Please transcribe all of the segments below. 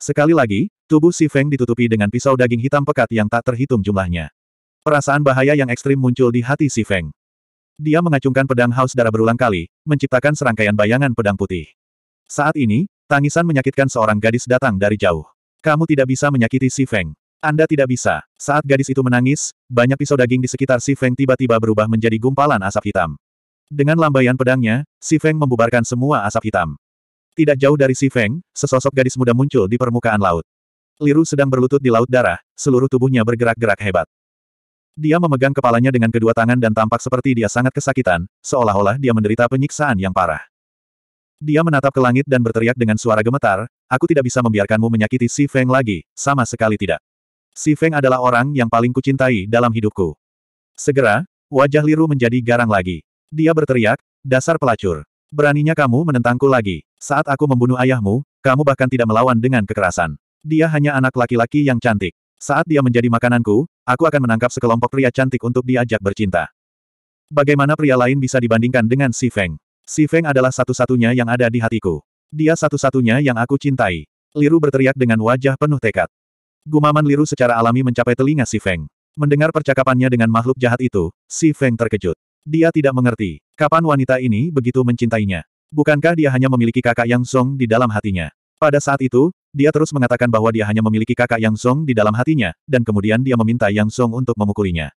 Sekali lagi, tubuh Si Feng ditutupi dengan pisau daging hitam pekat yang tak terhitung jumlahnya. Perasaan bahaya yang ekstrim muncul di hati Si Feng. Dia mengacungkan pedang haus darah berulang kali, menciptakan serangkaian bayangan pedang putih. Saat ini, tangisan menyakitkan seorang gadis datang dari jauh. Kamu tidak bisa menyakiti Si Feng. Anda tidak bisa. Saat gadis itu menangis, banyak pisau daging di sekitar Si Feng tiba-tiba berubah menjadi gumpalan asap hitam. Dengan lambaian pedangnya, Si Feng membubarkan semua asap hitam. Tidak jauh dari Si Feng, sesosok gadis muda muncul di permukaan laut. Liru sedang berlutut di laut darah, seluruh tubuhnya bergerak-gerak hebat. Dia memegang kepalanya dengan kedua tangan dan tampak seperti dia sangat kesakitan, seolah-olah dia menderita penyiksaan yang parah. Dia menatap ke langit dan berteriak dengan suara gemetar, aku tidak bisa membiarkanmu menyakiti Si Feng lagi, sama sekali tidak. Si Feng adalah orang yang paling kucintai dalam hidupku. Segera, wajah Liru menjadi garang lagi. Dia berteriak, dasar pelacur. Beraninya kamu menentangku lagi. Saat aku membunuh ayahmu, kamu bahkan tidak melawan dengan kekerasan. Dia hanya anak laki-laki yang cantik. Saat dia menjadi makananku, aku akan menangkap sekelompok pria cantik untuk diajak bercinta. Bagaimana pria lain bisa dibandingkan dengan Si Feng? Si Feng adalah satu-satunya yang ada di hatiku. Dia satu-satunya yang aku cintai. Liru berteriak dengan wajah penuh tekad. Gumaman Liru secara alami mencapai telinga Si Feng. Mendengar percakapannya dengan makhluk jahat itu, Si Feng terkejut. Dia tidak mengerti, kapan wanita ini begitu mencintainya. Bukankah dia hanya memiliki kakak Yang Song di dalam hatinya? Pada saat itu, dia terus mengatakan bahwa dia hanya memiliki kakak Yang Song di dalam hatinya, dan kemudian dia meminta Yang Song untuk memukulinya.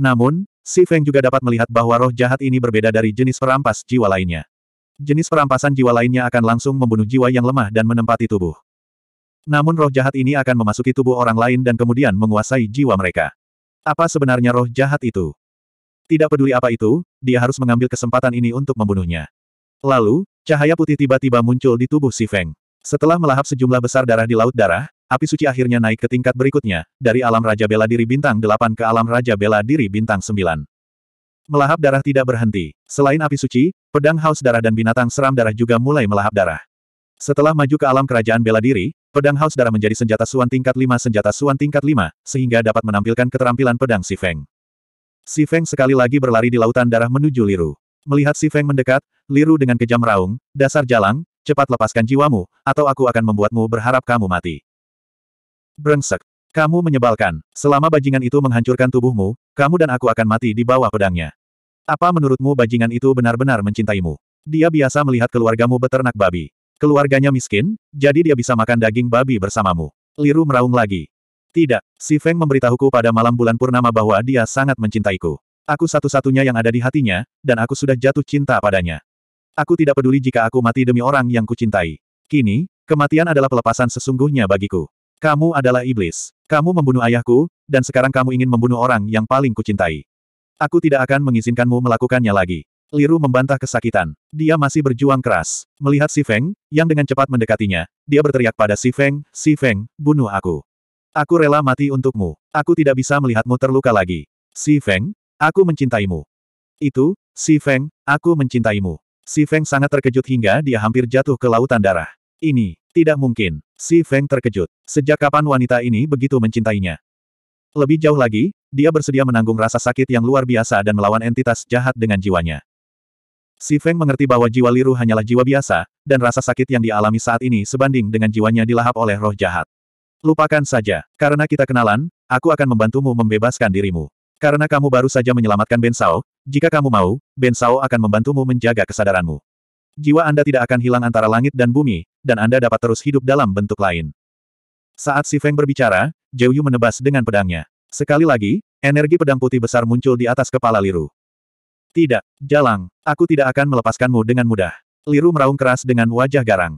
Namun, Si Feng juga dapat melihat bahwa roh jahat ini berbeda dari jenis perampas jiwa lainnya. Jenis perampasan jiwa lainnya akan langsung membunuh jiwa yang lemah dan menempati tubuh. Namun roh jahat ini akan memasuki tubuh orang lain dan kemudian menguasai jiwa mereka. Apa sebenarnya roh jahat itu? Tidak peduli apa itu, dia harus mengambil kesempatan ini untuk membunuhnya. Lalu, cahaya putih tiba-tiba muncul di tubuh si Feng. Setelah melahap sejumlah besar darah di laut darah, api suci akhirnya naik ke tingkat berikutnya, dari alam Raja Bela Diri Bintang 8 ke alam Raja Bela Diri Bintang 9. Melahap darah tidak berhenti. Selain api suci, pedang haus darah dan binatang seram darah juga mulai melahap darah. Setelah maju ke alam kerajaan bela diri, pedang haus darah menjadi senjata suan tingkat 5 senjata suan tingkat 5, sehingga dapat menampilkan keterampilan pedang Si Feng. Si Feng sekali lagi berlari di lautan darah menuju Liru. Melihat Si Feng mendekat, liru dengan kejam raung, dasar jalang, cepat lepaskan jiwamu, atau aku akan membuatmu berharap kamu mati. Brengsek. Kamu menyebalkan, selama bajingan itu menghancurkan tubuhmu, kamu dan aku akan mati di bawah pedangnya. Apa menurutmu bajingan itu benar-benar mencintaimu? Dia biasa melihat keluargamu beternak babi. Keluarganya miskin, jadi dia bisa makan daging babi bersamamu. Liru meraung lagi. Tidak, si Feng memberitahuku pada malam bulan purnama bahwa dia sangat mencintaiku. Aku satu-satunya yang ada di hatinya, dan aku sudah jatuh cinta padanya. Aku tidak peduli jika aku mati demi orang yang kucintai. Kini, kematian adalah pelepasan sesungguhnya bagiku. Kamu adalah iblis. Kamu membunuh ayahku, dan sekarang kamu ingin membunuh orang yang paling kucintai. Aku tidak akan mengizinkanmu melakukannya lagi. Liru membantah kesakitan. Dia masih berjuang keras. Melihat Si Feng, yang dengan cepat mendekatinya, dia berteriak pada Si Feng, Si Feng, bunuh aku. Aku rela mati untukmu. Aku tidak bisa melihatmu terluka lagi. Si Feng, aku mencintaimu. Itu, Si Feng, aku mencintaimu. Si Feng sangat terkejut hingga dia hampir jatuh ke lautan darah. Ini, tidak mungkin. Si Feng terkejut. Sejak kapan wanita ini begitu mencintainya? Lebih jauh lagi, dia bersedia menanggung rasa sakit yang luar biasa dan melawan entitas jahat dengan jiwanya. Si Feng mengerti bahwa jiwa liru hanyalah jiwa biasa, dan rasa sakit yang dialami saat ini sebanding dengan jiwanya dilahap oleh roh jahat. Lupakan saja, karena kita kenalan, aku akan membantumu membebaskan dirimu. Karena kamu baru saja menyelamatkan Ben Sao, jika kamu mau, Ben Sao akan membantumu menjaga kesadaranmu. Jiwa Anda tidak akan hilang antara langit dan bumi, dan Anda dapat terus hidup dalam bentuk lain. Saat Si Feng berbicara, Zhou Yu menebas dengan pedangnya. Sekali lagi, energi pedang putih besar muncul di atas kepala Liru. Tidak, Jalang, aku tidak akan melepaskanmu dengan mudah. Liru meraung keras dengan wajah garang.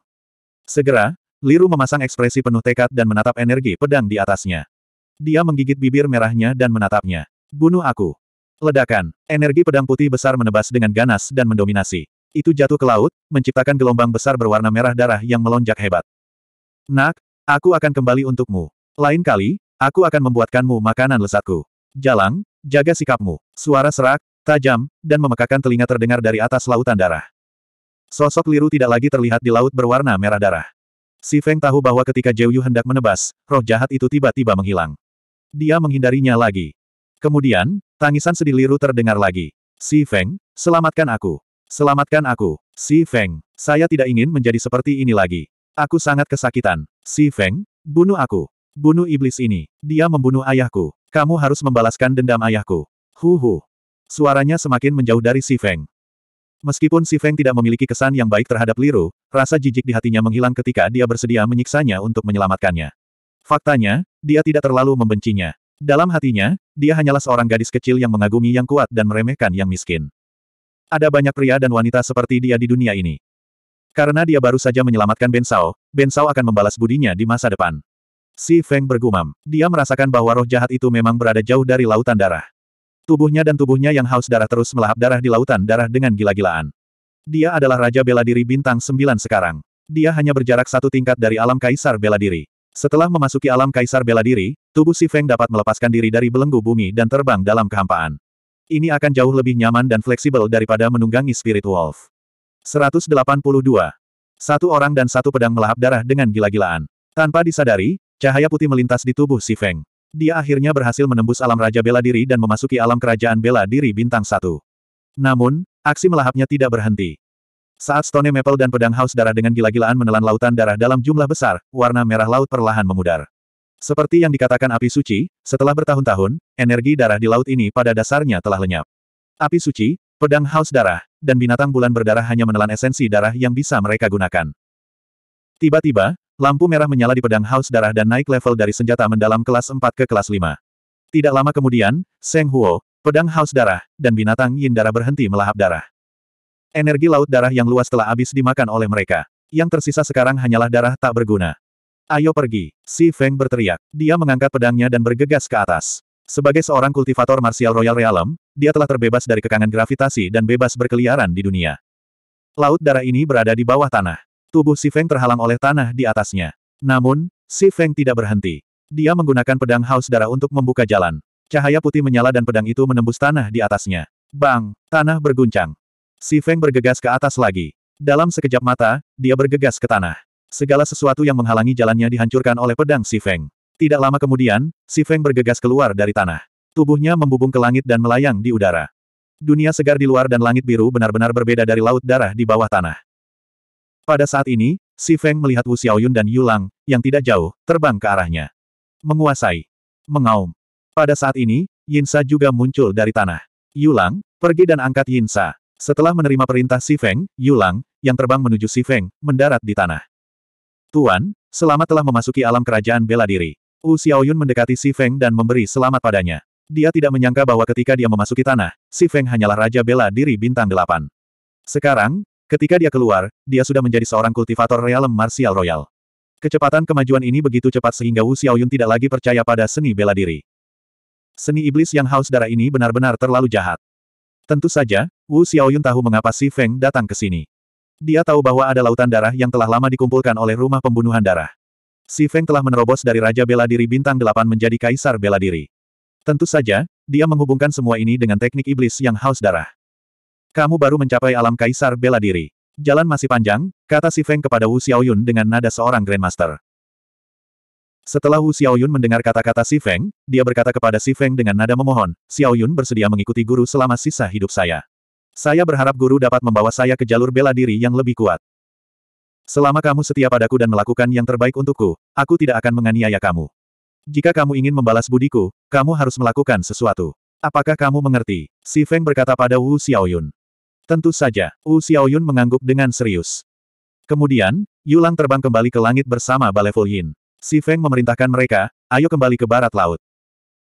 Segera, Liru memasang ekspresi penuh tekad dan menatap energi pedang di atasnya. Dia menggigit bibir merahnya dan menatapnya. Bunuh aku. Ledakan. Energi pedang putih besar menebas dengan ganas dan mendominasi. Itu jatuh ke laut, menciptakan gelombang besar berwarna merah darah yang melonjak hebat. Nak, aku akan kembali untukmu. Lain kali, aku akan membuatkanmu makanan lesatku. Jalang, jaga sikapmu. Suara serak, tajam, dan memekakan telinga terdengar dari atas lautan darah. Sosok liru tidak lagi terlihat di laut berwarna merah darah. Si Feng tahu bahwa ketika Jiu Yu hendak menebas, roh jahat itu tiba-tiba menghilang. Dia menghindarinya lagi. Kemudian, tangisan sedih liru terdengar lagi. Si Feng, selamatkan aku. Selamatkan aku. Si Feng, saya tidak ingin menjadi seperti ini lagi. Aku sangat kesakitan. Si Feng, bunuh aku. Bunuh iblis ini. Dia membunuh ayahku. Kamu harus membalaskan dendam ayahku. Huhu. Suaranya semakin menjauh dari Si Feng. Meskipun Si Feng tidak memiliki kesan yang baik terhadap Liru, rasa jijik di hatinya menghilang ketika dia bersedia menyiksanya untuk menyelamatkannya. Faktanya, dia tidak terlalu membencinya. Dalam hatinya, dia hanyalah seorang gadis kecil yang mengagumi yang kuat dan meremehkan yang miskin. Ada banyak pria dan wanita seperti dia di dunia ini. Karena dia baru saja menyelamatkan Bensao, Bensao akan membalas budinya di masa depan. Si Feng bergumam. Dia merasakan bahwa roh jahat itu memang berada jauh dari lautan darah. Tubuhnya dan tubuhnya yang haus darah terus melahap darah di lautan darah dengan gila-gilaan. Dia adalah Raja Bela Diri Bintang sembilan sekarang. Dia hanya berjarak satu tingkat dari alam Kaisar Bela Diri. Setelah memasuki alam Kaisar Bela Diri, tubuh si Feng dapat melepaskan diri dari belenggu bumi dan terbang dalam kehampaan. Ini akan jauh lebih nyaman dan fleksibel daripada menunggangi Spirit Wolf. 182. Satu orang dan satu pedang melahap darah dengan gila-gilaan. Tanpa disadari, cahaya putih melintas di tubuh si Feng. Dia akhirnya berhasil menembus alam Raja Bela Diri dan memasuki alam Kerajaan Bela Diri Bintang satu. Namun, aksi melahapnya tidak berhenti. Saat Stone Maple dan pedang haus darah dengan gila-gilaan menelan lautan darah dalam jumlah besar, warna merah laut perlahan memudar. Seperti yang dikatakan api suci, setelah bertahun-tahun, energi darah di laut ini pada dasarnya telah lenyap. Api suci, pedang haus darah, dan binatang bulan berdarah hanya menelan esensi darah yang bisa mereka gunakan. Tiba-tiba, lampu merah menyala di pedang haus darah dan naik level dari senjata mendalam kelas 4 ke kelas 5. Tidak lama kemudian, Seng Huo, pedang haus darah, dan binatang yin darah berhenti melahap darah. Energi laut darah yang luas telah habis dimakan oleh mereka. Yang tersisa sekarang hanyalah darah tak berguna. Ayo pergi. Si Feng berteriak. Dia mengangkat pedangnya dan bergegas ke atas. Sebagai seorang kultivator martial Royal Realm, dia telah terbebas dari kekangan gravitasi dan bebas berkeliaran di dunia. Laut darah ini berada di bawah tanah. Tubuh Si Feng terhalang oleh tanah di atasnya. Namun, Si Feng tidak berhenti. Dia menggunakan pedang haus darah untuk membuka jalan. Cahaya putih menyala dan pedang itu menembus tanah di atasnya. Bang! Tanah berguncang. Si Feng bergegas ke atas lagi. Dalam sekejap mata, dia bergegas ke tanah. Segala sesuatu yang menghalangi jalannya dihancurkan oleh pedang Si Feng. Tidak lama kemudian, Si Feng bergegas keluar dari tanah. Tubuhnya membubung ke langit dan melayang di udara. Dunia segar di luar dan langit biru benar-benar berbeda dari laut darah di bawah tanah. Pada saat ini, Si Feng melihat Wu Xiaoyun dan Yulang yang tidak jauh, terbang ke arahnya. Menguasai. Mengaum. Pada saat ini, Yinsa juga muncul dari tanah. Yulang, pergi dan angkat Yinsa. Setelah menerima perintah Si Feng, Yulang yang terbang menuju Si Feng, mendarat di tanah. Tuan, selamat telah memasuki alam kerajaan bela diri. Wu Xiaoyun mendekati Si Feng dan memberi selamat padanya. Dia tidak menyangka bahwa ketika dia memasuki tanah, Si Feng hanyalah Raja Bela Diri Bintang Delapan. Sekarang, ketika dia keluar, dia sudah menjadi seorang kultivator realem martial royal. Kecepatan kemajuan ini begitu cepat sehingga Wu Xiaoyun tidak lagi percaya pada seni bela diri. Seni iblis yang haus darah ini benar-benar terlalu jahat. Tentu saja, Wu Xiaoyun tahu mengapa Si Feng datang ke sini. Dia tahu bahwa ada lautan darah yang telah lama dikumpulkan oleh rumah pembunuhan darah. Si Feng telah menerobos dari Raja Bela Diri Bintang 8 menjadi Kaisar Bela Diri. Tentu saja, dia menghubungkan semua ini dengan teknik iblis yang haus darah. Kamu baru mencapai alam Kaisar Bela Diri. Jalan masih panjang, kata Si Feng kepada Wu Xiaoyun dengan nada seorang Grandmaster. Setelah Wu Xiaoyun mendengar kata-kata Si Feng, dia berkata kepada Si Feng dengan nada memohon, Xiaoyun bersedia mengikuti guru selama sisa hidup saya. Saya berharap guru dapat membawa saya ke jalur bela diri yang lebih kuat. Selama kamu setia padaku dan melakukan yang terbaik untukku, aku tidak akan menganiaya kamu. Jika kamu ingin membalas budiku, kamu harus melakukan sesuatu. Apakah kamu mengerti? Si Feng berkata pada Wu Xiaoyun. Tentu saja, Wu Xiaoyun mengangguk dengan serius. Kemudian, Yulang terbang kembali ke langit bersama Baleful Yin. Si Feng memerintahkan mereka, ayo kembali ke barat laut.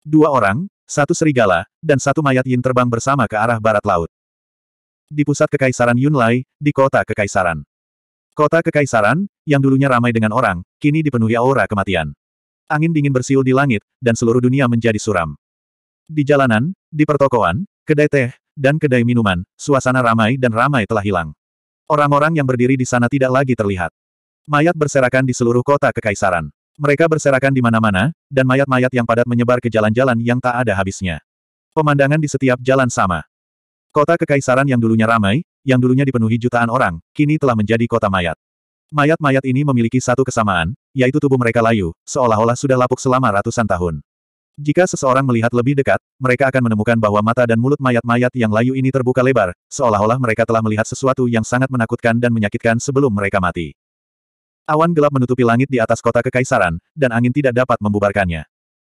Dua orang, satu serigala, dan satu mayat Yin terbang bersama ke arah barat laut di pusat Kekaisaran Yunlai, di kota Kekaisaran. Kota Kekaisaran, yang dulunya ramai dengan orang, kini dipenuhi aura kematian. Angin dingin bersiul di langit, dan seluruh dunia menjadi suram. Di jalanan, di pertokoan, kedai teh, dan kedai minuman, suasana ramai dan ramai telah hilang. Orang-orang yang berdiri di sana tidak lagi terlihat. Mayat berserakan di seluruh kota Kekaisaran. Mereka berserakan di mana-mana, dan mayat-mayat yang padat menyebar ke jalan-jalan yang tak ada habisnya. Pemandangan di setiap jalan sama. Kota kekaisaran yang dulunya ramai, yang dulunya dipenuhi jutaan orang, kini telah menjadi kota mayat. Mayat-mayat ini memiliki satu kesamaan, yaitu tubuh mereka layu, seolah-olah sudah lapuk selama ratusan tahun. Jika seseorang melihat lebih dekat, mereka akan menemukan bahwa mata dan mulut mayat-mayat yang layu ini terbuka lebar, seolah-olah mereka telah melihat sesuatu yang sangat menakutkan dan menyakitkan sebelum mereka mati. Awan gelap menutupi langit di atas kota kekaisaran, dan angin tidak dapat membubarkannya.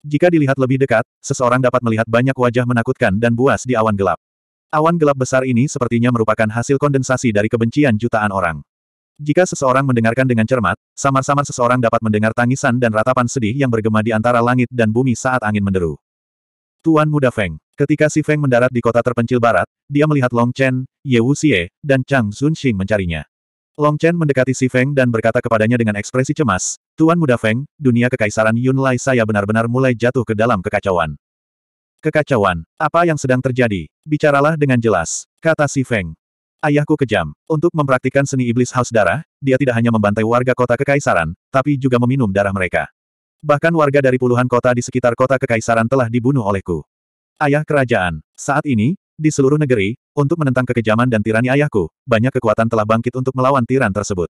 Jika dilihat lebih dekat, seseorang dapat melihat banyak wajah menakutkan dan buas di awan gelap. Awan gelap besar ini sepertinya merupakan hasil kondensasi dari kebencian jutaan orang. Jika seseorang mendengarkan dengan cermat, samar-samar seseorang dapat mendengar tangisan dan ratapan sedih yang bergema di antara langit dan bumi saat angin menderu. Tuan Muda Feng. Ketika Si Feng mendarat di kota terpencil barat, dia melihat Long Chen, Ye Xie, dan Chang Xing mencarinya. Long Chen mendekati Si Feng dan berkata kepadanya dengan ekspresi cemas, Tuan Muda Feng, dunia kekaisaran Yun Lai saya benar-benar mulai jatuh ke dalam kekacauan. Kekacauan, apa yang sedang terjadi? Bicaralah dengan jelas, kata si Feng. Ayahku kejam. Untuk mempraktikkan seni iblis haus darah, dia tidak hanya membantai warga kota kekaisaran, tapi juga meminum darah mereka. Bahkan warga dari puluhan kota di sekitar kota kekaisaran telah dibunuh olehku. Ayah kerajaan, saat ini, di seluruh negeri, untuk menentang kekejaman dan tirani ayahku, banyak kekuatan telah bangkit untuk melawan tiran tersebut.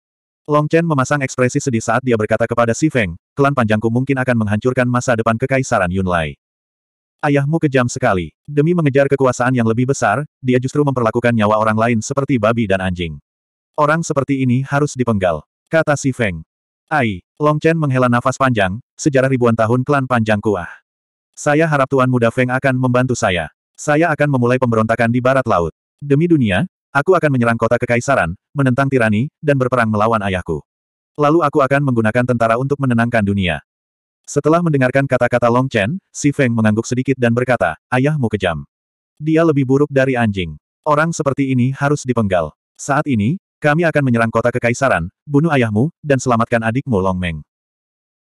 Long Chen memasang ekspresi sedih saat dia berkata kepada Si Feng, klan panjangku mungkin akan menghancurkan masa depan kekaisaran Yunlai. Ayahmu kejam sekali. Demi mengejar kekuasaan yang lebih besar, dia justru memperlakukan nyawa orang lain seperti babi dan anjing. Orang seperti ini harus dipenggal. Kata si Feng. Ai, Long Chen menghela nafas panjang, sejarah ribuan tahun klan panjang kuah. Saya harap Tuan Muda Feng akan membantu saya. Saya akan memulai pemberontakan di barat laut. Demi dunia, aku akan menyerang kota kekaisaran, menentang tirani, dan berperang melawan ayahku. Lalu aku akan menggunakan tentara untuk menenangkan dunia. Setelah mendengarkan kata-kata Long Chen, Si Feng mengangguk sedikit dan berkata, ayahmu kejam. Dia lebih buruk dari anjing. Orang seperti ini harus dipenggal. Saat ini, kami akan menyerang kota kekaisaran, bunuh ayahmu, dan selamatkan adikmu Long Meng.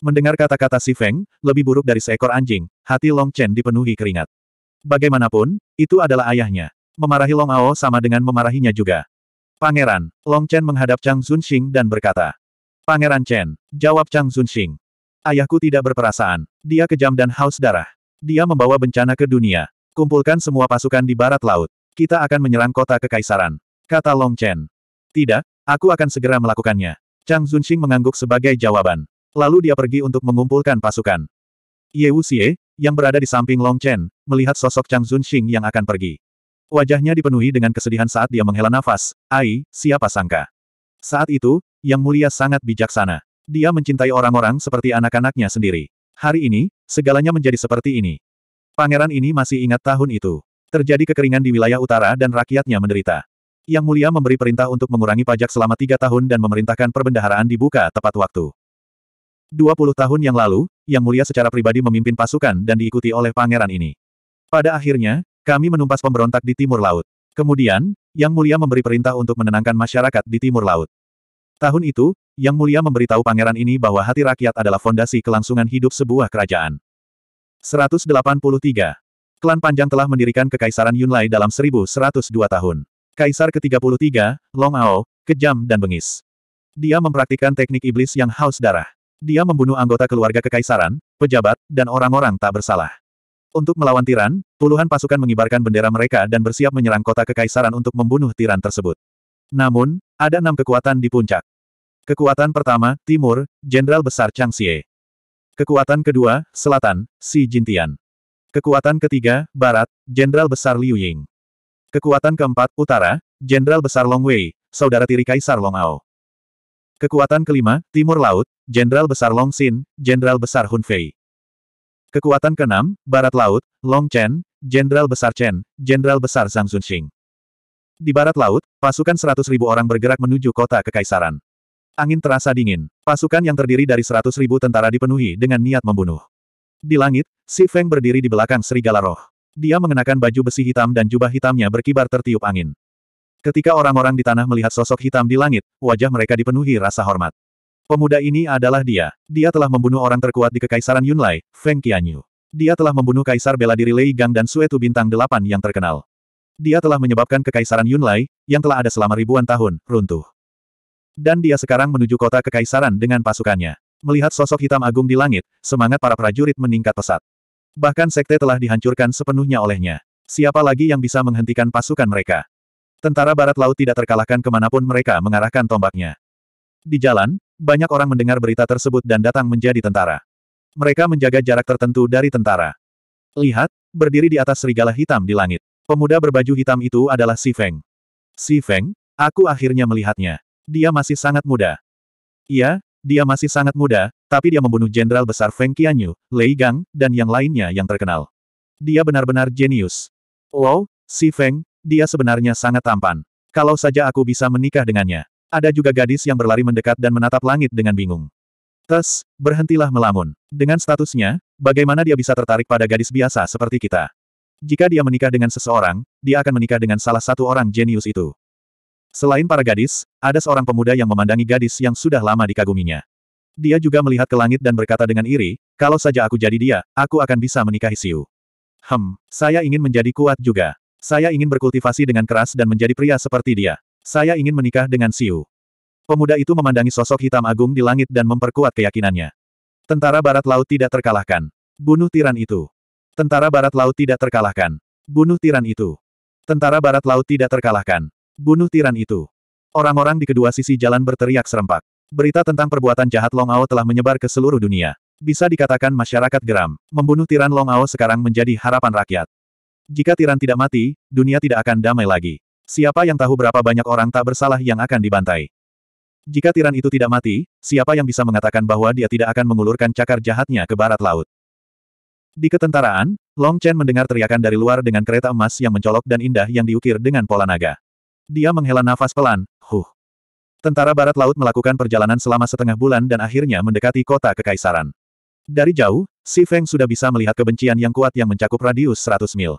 Mendengar kata-kata Si Feng, lebih buruk dari seekor anjing, hati Long Chen dipenuhi keringat. Bagaimanapun, itu adalah ayahnya. Memarahi Long Ao sama dengan memarahinya juga. Pangeran, Long Chen menghadap Chang Zunxing dan berkata, Pangeran Chen, jawab Chang Zunxing. Ayahku tidak berperasaan. Dia kejam dan haus darah. Dia membawa bencana ke dunia. Kumpulkan semua pasukan di barat laut. Kita akan menyerang kota kekaisaran. Kata Long Chen. Tidak, aku akan segera melakukannya. Chang Zunxing mengangguk sebagai jawaban. Lalu dia pergi untuk mengumpulkan pasukan. Ye Wuxie, yang berada di samping Long Chen, melihat sosok Chang Zunxing yang akan pergi. Wajahnya dipenuhi dengan kesedihan saat dia menghela nafas, ai, siapa sangka. Saat itu, Yang Mulia sangat bijaksana. Dia mencintai orang-orang seperti anak-anaknya sendiri. Hari ini, segalanya menjadi seperti ini. Pangeran ini masih ingat tahun itu. Terjadi kekeringan di wilayah utara dan rakyatnya menderita. Yang Mulia memberi perintah untuk mengurangi pajak selama tiga tahun dan memerintahkan perbendaharaan dibuka tepat waktu. 20 tahun yang lalu, Yang Mulia secara pribadi memimpin pasukan dan diikuti oleh pangeran ini. Pada akhirnya, kami menumpas pemberontak di timur laut. Kemudian, Yang Mulia memberi perintah untuk menenangkan masyarakat di timur laut. Tahun itu, yang Mulia memberitahu pangeran ini bahwa hati rakyat adalah fondasi kelangsungan hidup sebuah kerajaan. 183. Klan Panjang telah mendirikan Kekaisaran Yunlai dalam 1102 tahun. Kaisar ke-33, Long Ao, kejam dan bengis. Dia mempraktikkan teknik iblis yang haus darah. Dia membunuh anggota keluarga kekaisaran, pejabat, dan orang-orang tak bersalah. Untuk melawan tiran, puluhan pasukan mengibarkan bendera mereka dan bersiap menyerang kota kekaisaran untuk membunuh tiran tersebut. Namun, ada enam kekuatan di puncak. Kekuatan pertama, Timur, Jenderal Besar Chang Xie. Kekuatan kedua, Selatan, Xi Jintian. Kekuatan ketiga, Barat, Jenderal Besar Liu Ying. Kekuatan keempat, Utara, Jenderal Besar Long Wei, Saudara Tiri Kaisar Long Ao. Kekuatan kelima, Timur Laut, Jenderal Besar Long Xin, Jenderal Besar Hun Fei. Kekuatan keenam, Barat Laut, Long Chen, Jenderal Besar Chen, Jenderal Besar Zhang Zunxing. Di Barat Laut, pasukan 100.000 orang bergerak menuju kota Kekaisaran. Angin terasa dingin. Pasukan yang terdiri dari seratus ribu tentara dipenuhi dengan niat membunuh. Di langit, Si Feng berdiri di belakang serigala roh. Dia mengenakan baju besi hitam dan jubah hitamnya berkibar tertiup angin. Ketika orang-orang di tanah melihat sosok hitam di langit, wajah mereka dipenuhi rasa hormat. Pemuda ini adalah dia. Dia telah membunuh orang terkuat di Kekaisaran Yunlai, Feng Qianyu. Dia telah membunuh Kaisar bela diri Lei Gang dan Suetu Bintang Delapan yang terkenal. Dia telah menyebabkan Kekaisaran Yunlai, yang telah ada selama ribuan tahun, runtuh. Dan dia sekarang menuju kota kekaisaran dengan pasukannya. Melihat sosok hitam agung di langit, semangat para prajurit meningkat pesat. Bahkan sekte telah dihancurkan sepenuhnya olehnya. Siapa lagi yang bisa menghentikan pasukan mereka? Tentara Barat Laut tidak terkalahkan kemanapun mereka mengarahkan tombaknya. Di jalan, banyak orang mendengar berita tersebut dan datang menjadi tentara. Mereka menjaga jarak tertentu dari tentara. Lihat, berdiri di atas serigala hitam di langit. Pemuda berbaju hitam itu adalah Si Feng. Si Feng, aku akhirnya melihatnya. Dia masih sangat muda. Iya, dia masih sangat muda, tapi dia membunuh Jenderal Besar Feng Qianyu, Lei Gang, dan yang lainnya yang terkenal. Dia benar-benar jenius. Wow, si Feng, dia sebenarnya sangat tampan. Kalau saja aku bisa menikah dengannya. Ada juga gadis yang berlari mendekat dan menatap langit dengan bingung. Tes, berhentilah melamun. Dengan statusnya, bagaimana dia bisa tertarik pada gadis biasa seperti kita? Jika dia menikah dengan seseorang, dia akan menikah dengan salah satu orang jenius itu. Selain para gadis, ada seorang pemuda yang memandangi gadis yang sudah lama dikaguminya. Dia juga melihat ke langit dan berkata dengan iri, kalau saja aku jadi dia, aku akan bisa menikahi Siu. Hem, saya ingin menjadi kuat juga. Saya ingin berkultivasi dengan keras dan menjadi pria seperti dia. Saya ingin menikah dengan Siu. Pemuda itu memandangi sosok hitam agung di langit dan memperkuat keyakinannya. Tentara Barat Laut tidak terkalahkan. Bunuh tiran itu. Tentara Barat Laut tidak terkalahkan. Bunuh tiran itu. Tentara Barat Laut tidak terkalahkan. Bunuh tiran itu. Orang-orang di kedua sisi jalan berteriak serempak. Berita tentang perbuatan jahat Long Ao telah menyebar ke seluruh dunia. Bisa dikatakan masyarakat geram. Membunuh tiran Long Ao sekarang menjadi harapan rakyat. Jika tiran tidak mati, dunia tidak akan damai lagi. Siapa yang tahu berapa banyak orang tak bersalah yang akan dibantai? Jika tiran itu tidak mati, siapa yang bisa mengatakan bahwa dia tidak akan mengulurkan cakar jahatnya ke barat laut? Di ketentaraan, Long Chen mendengar teriakan dari luar dengan kereta emas yang mencolok dan indah yang diukir dengan pola naga. Dia menghela nafas pelan, huh. Tentara Barat Laut melakukan perjalanan selama setengah bulan dan akhirnya mendekati kota Kekaisaran. Dari jauh, Si Feng sudah bisa melihat kebencian yang kuat yang mencakup radius 100 mil.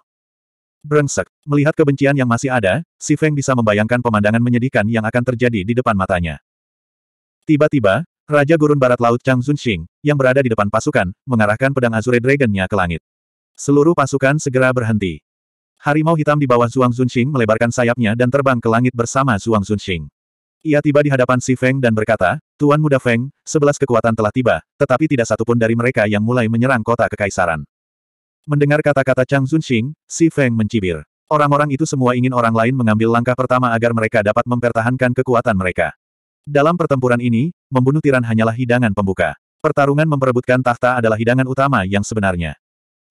Brengsek, melihat kebencian yang masih ada, Si Feng bisa membayangkan pemandangan menyedihkan yang akan terjadi di depan matanya. Tiba-tiba, Raja Gurun Barat Laut Chang Zunxing, yang berada di depan pasukan, mengarahkan pedang Azure Dragon-nya ke langit. Seluruh pasukan segera berhenti. Harimau hitam di bawah Zhuang Zunxing melebarkan sayapnya dan terbang ke langit bersama Zhuang Zunxing. Ia tiba di hadapan Si Feng dan berkata, Tuan Muda Feng, sebelas kekuatan telah tiba, tetapi tidak satupun dari mereka yang mulai menyerang kota kekaisaran. Mendengar kata-kata Chang Zunxing, Si Feng mencibir. Orang-orang itu semua ingin orang lain mengambil langkah pertama agar mereka dapat mempertahankan kekuatan mereka. Dalam pertempuran ini, membunuh tiran hanyalah hidangan pembuka. Pertarungan memperebutkan tahta adalah hidangan utama yang sebenarnya.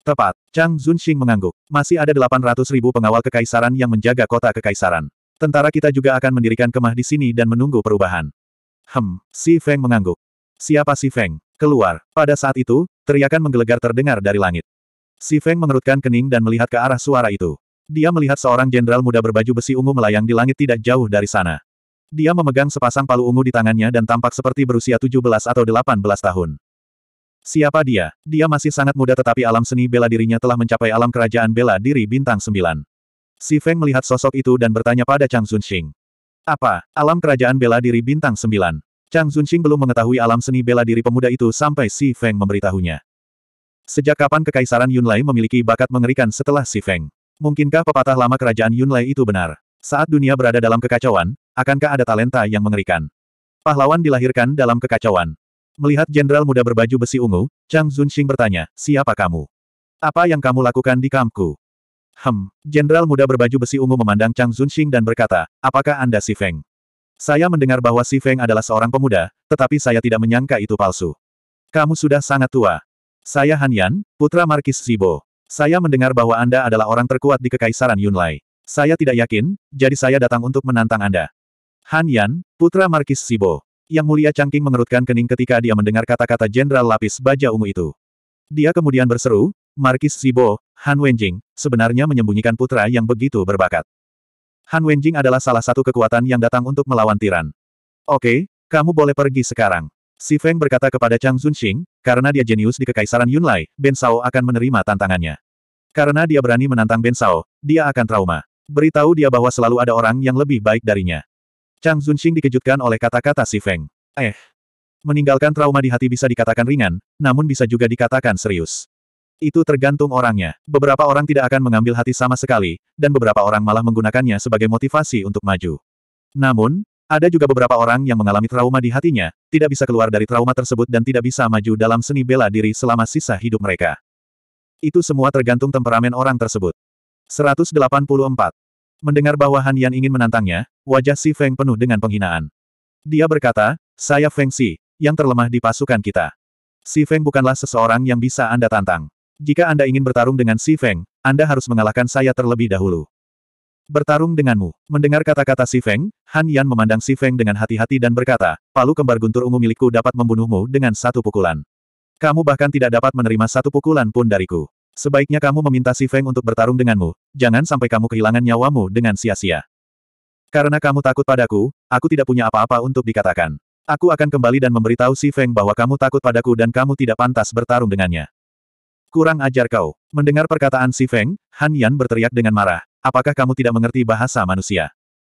Tepat, Chang Zunxing mengangguk. Masih ada 800 ribu pengawal kekaisaran yang menjaga kota kekaisaran. Tentara kita juga akan mendirikan kemah di sini dan menunggu perubahan. Hem, Si Feng mengangguk. Siapa Si Feng? Keluar. Pada saat itu, teriakan menggelegar terdengar dari langit. Si Feng mengerutkan kening dan melihat ke arah suara itu. Dia melihat seorang jenderal muda berbaju besi ungu melayang di langit tidak jauh dari sana. Dia memegang sepasang palu ungu di tangannya dan tampak seperti berusia 17 atau 18 tahun. Siapa dia? Dia masih sangat muda tetapi alam seni bela dirinya telah mencapai alam kerajaan bela diri bintang 9. Si Feng melihat sosok itu dan bertanya pada Chang Zunxing. Apa? Alam kerajaan bela diri bintang 9. Chang Zunxing belum mengetahui alam seni bela diri pemuda itu sampai Si Feng memberitahunya. Sejak kapan Kekaisaran Yunlai memiliki bakat mengerikan setelah Si Feng? Mungkinkah pepatah lama kerajaan Yunlai itu benar? Saat dunia berada dalam kekacauan, akankah ada talenta yang mengerikan? Pahlawan dilahirkan dalam kekacauan. Melihat jenderal muda berbaju besi ungu, Chang Zunxing bertanya, siapa kamu? Apa yang kamu lakukan di kampku? Hem, jenderal muda berbaju besi ungu memandang Chang Zunxing dan berkata, apakah Anda si Feng? Saya mendengar bahwa si Feng adalah seorang pemuda, tetapi saya tidak menyangka itu palsu. Kamu sudah sangat tua. Saya Han Yan, putra Markis Zibo. Saya mendengar bahwa Anda adalah orang terkuat di Kekaisaran Yunlai. Saya tidak yakin, jadi saya datang untuk menantang Anda. Han Yan, putra Markis Sibo. Yang Mulia Changqing mengerutkan kening ketika dia mendengar kata-kata Jenderal Lapis Baja Ungu itu. Dia kemudian berseru, Markis Sibo, Han Wenjing, sebenarnya menyembunyikan putra yang begitu berbakat. Han Wenjing adalah salah satu kekuatan yang datang untuk melawan tiran. Oke, kamu boleh pergi sekarang. Si Feng berkata kepada Chang Zunxing, karena dia jenius di Kekaisaran Yunlai, Ben Shao akan menerima tantangannya. Karena dia berani menantang Ben Shao, dia akan trauma. Beritahu dia bahwa selalu ada orang yang lebih baik darinya. Chang Zunxing dikejutkan oleh kata-kata si Feng. Eh. Meninggalkan trauma di hati bisa dikatakan ringan, namun bisa juga dikatakan serius. Itu tergantung orangnya. Beberapa orang tidak akan mengambil hati sama sekali, dan beberapa orang malah menggunakannya sebagai motivasi untuk maju. Namun, ada juga beberapa orang yang mengalami trauma di hatinya, tidak bisa keluar dari trauma tersebut dan tidak bisa maju dalam seni bela diri selama sisa hidup mereka. Itu semua tergantung temperamen orang tersebut. 184. Mendengar bahwa Han Yan ingin menantangnya, wajah Si Feng penuh dengan penghinaan. Dia berkata, saya Feng Si, yang terlemah di pasukan kita. Si Feng bukanlah seseorang yang bisa Anda tantang. Jika Anda ingin bertarung dengan Si Feng, Anda harus mengalahkan saya terlebih dahulu. Bertarung denganmu. Mendengar kata-kata Si Feng, Han Yan memandang Si Feng dengan hati-hati dan berkata, palu kembar guntur ungu milikku dapat membunuhmu dengan satu pukulan. Kamu bahkan tidak dapat menerima satu pukulan pun dariku. Sebaiknya kamu meminta Si Feng untuk bertarung denganmu, jangan sampai kamu kehilangan nyawamu dengan sia-sia. Karena kamu takut padaku, aku tidak punya apa-apa untuk dikatakan. Aku akan kembali dan memberitahu Si Feng bahwa kamu takut padaku dan kamu tidak pantas bertarung dengannya. Kurang ajar kau. Mendengar perkataan Si Feng, Han Yan berteriak dengan marah. Apakah kamu tidak mengerti bahasa manusia?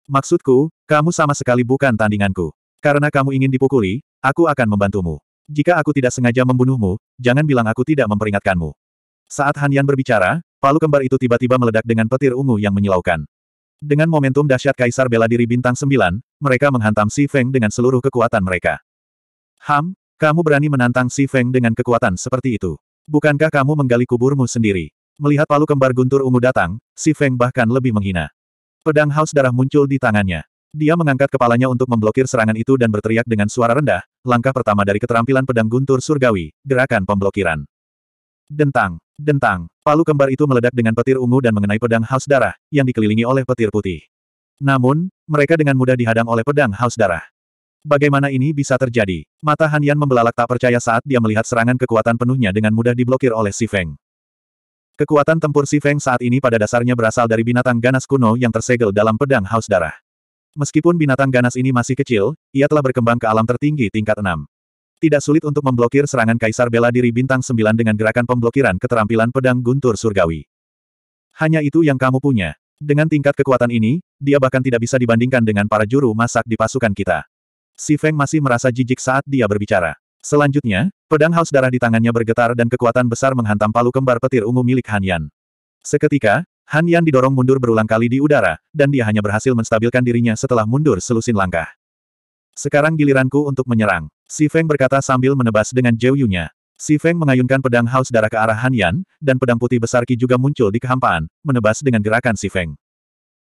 Maksudku, kamu sama sekali bukan tandinganku. Karena kamu ingin dipukuli, aku akan membantumu. Jika aku tidak sengaja membunuhmu, jangan bilang aku tidak memperingatkanmu. Saat Han Yan berbicara, palu kembar itu tiba-tiba meledak dengan petir ungu yang menyilaukan. Dengan momentum dahsyat Kaisar bela diri bintang Sembilan, mereka menghantam Si Feng dengan seluruh kekuatan mereka. Ham, kamu berani menantang Si Feng dengan kekuatan seperti itu. Bukankah kamu menggali kuburmu sendiri? Melihat palu kembar guntur ungu datang, Si Feng bahkan lebih menghina. Pedang haus darah muncul di tangannya. Dia mengangkat kepalanya untuk memblokir serangan itu dan berteriak dengan suara rendah, langkah pertama dari keterampilan pedang guntur surgawi, gerakan pemblokiran. Dentang, dentang, palu kembar itu meledak dengan petir ungu dan mengenai pedang haus darah, yang dikelilingi oleh petir putih. Namun, mereka dengan mudah dihadang oleh pedang haus darah. Bagaimana ini bisa terjadi? Mata Han Yan membelalak tak percaya saat dia melihat serangan kekuatan penuhnya dengan mudah diblokir oleh Si Feng. Kekuatan tempur Si Feng saat ini pada dasarnya berasal dari binatang ganas kuno yang tersegel dalam pedang haus darah. Meskipun binatang ganas ini masih kecil, ia telah berkembang ke alam tertinggi tingkat 6. Tidak sulit untuk memblokir serangan Kaisar Bela Diri Bintang 9 dengan gerakan pemblokiran keterampilan pedang guntur surgawi. Hanya itu yang kamu punya. Dengan tingkat kekuatan ini, dia bahkan tidak bisa dibandingkan dengan para juru masak di pasukan kita. Si Feng masih merasa jijik saat dia berbicara. Selanjutnya, pedang haus darah di tangannya bergetar dan kekuatan besar menghantam palu kembar petir ungu milik Han Yan. Seketika, Han Yan didorong mundur berulang kali di udara, dan dia hanya berhasil menstabilkan dirinya setelah mundur selusin langkah. Sekarang giliranku untuk menyerang. Si Feng berkata sambil menebas dengan Jiuyunya. Si Feng mengayunkan pedang haus darah ke arah Han Yan, dan pedang putih besar Ki juga muncul di kehampaan, menebas dengan gerakan Si Feng.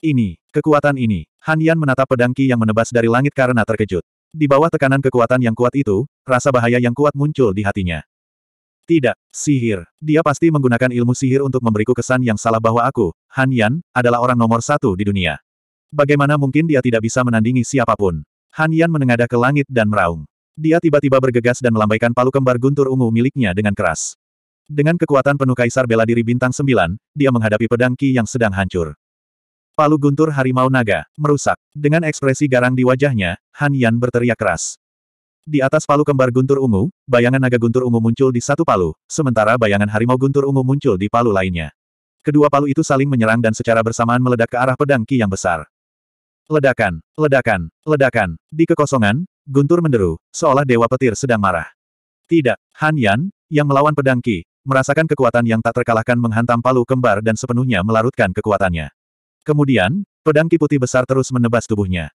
Ini, kekuatan ini. Han Yan menatap pedang Ki yang menebas dari langit karena terkejut. Di bawah tekanan kekuatan yang kuat itu, rasa bahaya yang kuat muncul di hatinya. Tidak, sihir. Dia pasti menggunakan ilmu sihir untuk memberiku kesan yang salah bahwa aku, Han Yan, adalah orang nomor satu di dunia. Bagaimana mungkin dia tidak bisa menandingi siapapun? Han Yan menengadah ke langit dan meraung. Dia tiba-tiba bergegas dan melambaikan palu kembar guntur ungu miliknya dengan keras. Dengan kekuatan penuh kaisar bela diri bintang sembilan, dia menghadapi pedang Ki yang sedang hancur. Palu guntur harimau naga, merusak. Dengan ekspresi garang di wajahnya, Han Yan berteriak keras. Di atas palu kembar guntur ungu, bayangan naga guntur ungu muncul di satu palu, sementara bayangan harimau guntur ungu muncul di palu lainnya. Kedua palu itu saling menyerang dan secara bersamaan meledak ke arah pedang Ki yang besar. Ledakan, ledakan, ledakan. Di kekosongan, guntur menderu, seolah dewa petir sedang marah. Tidak, Han Yan, yang melawan pedang Qi, merasakan kekuatan yang tak terkalahkan menghantam palu kembar dan sepenuhnya melarutkan kekuatannya. Kemudian, pedang Qi putih besar terus menebas tubuhnya.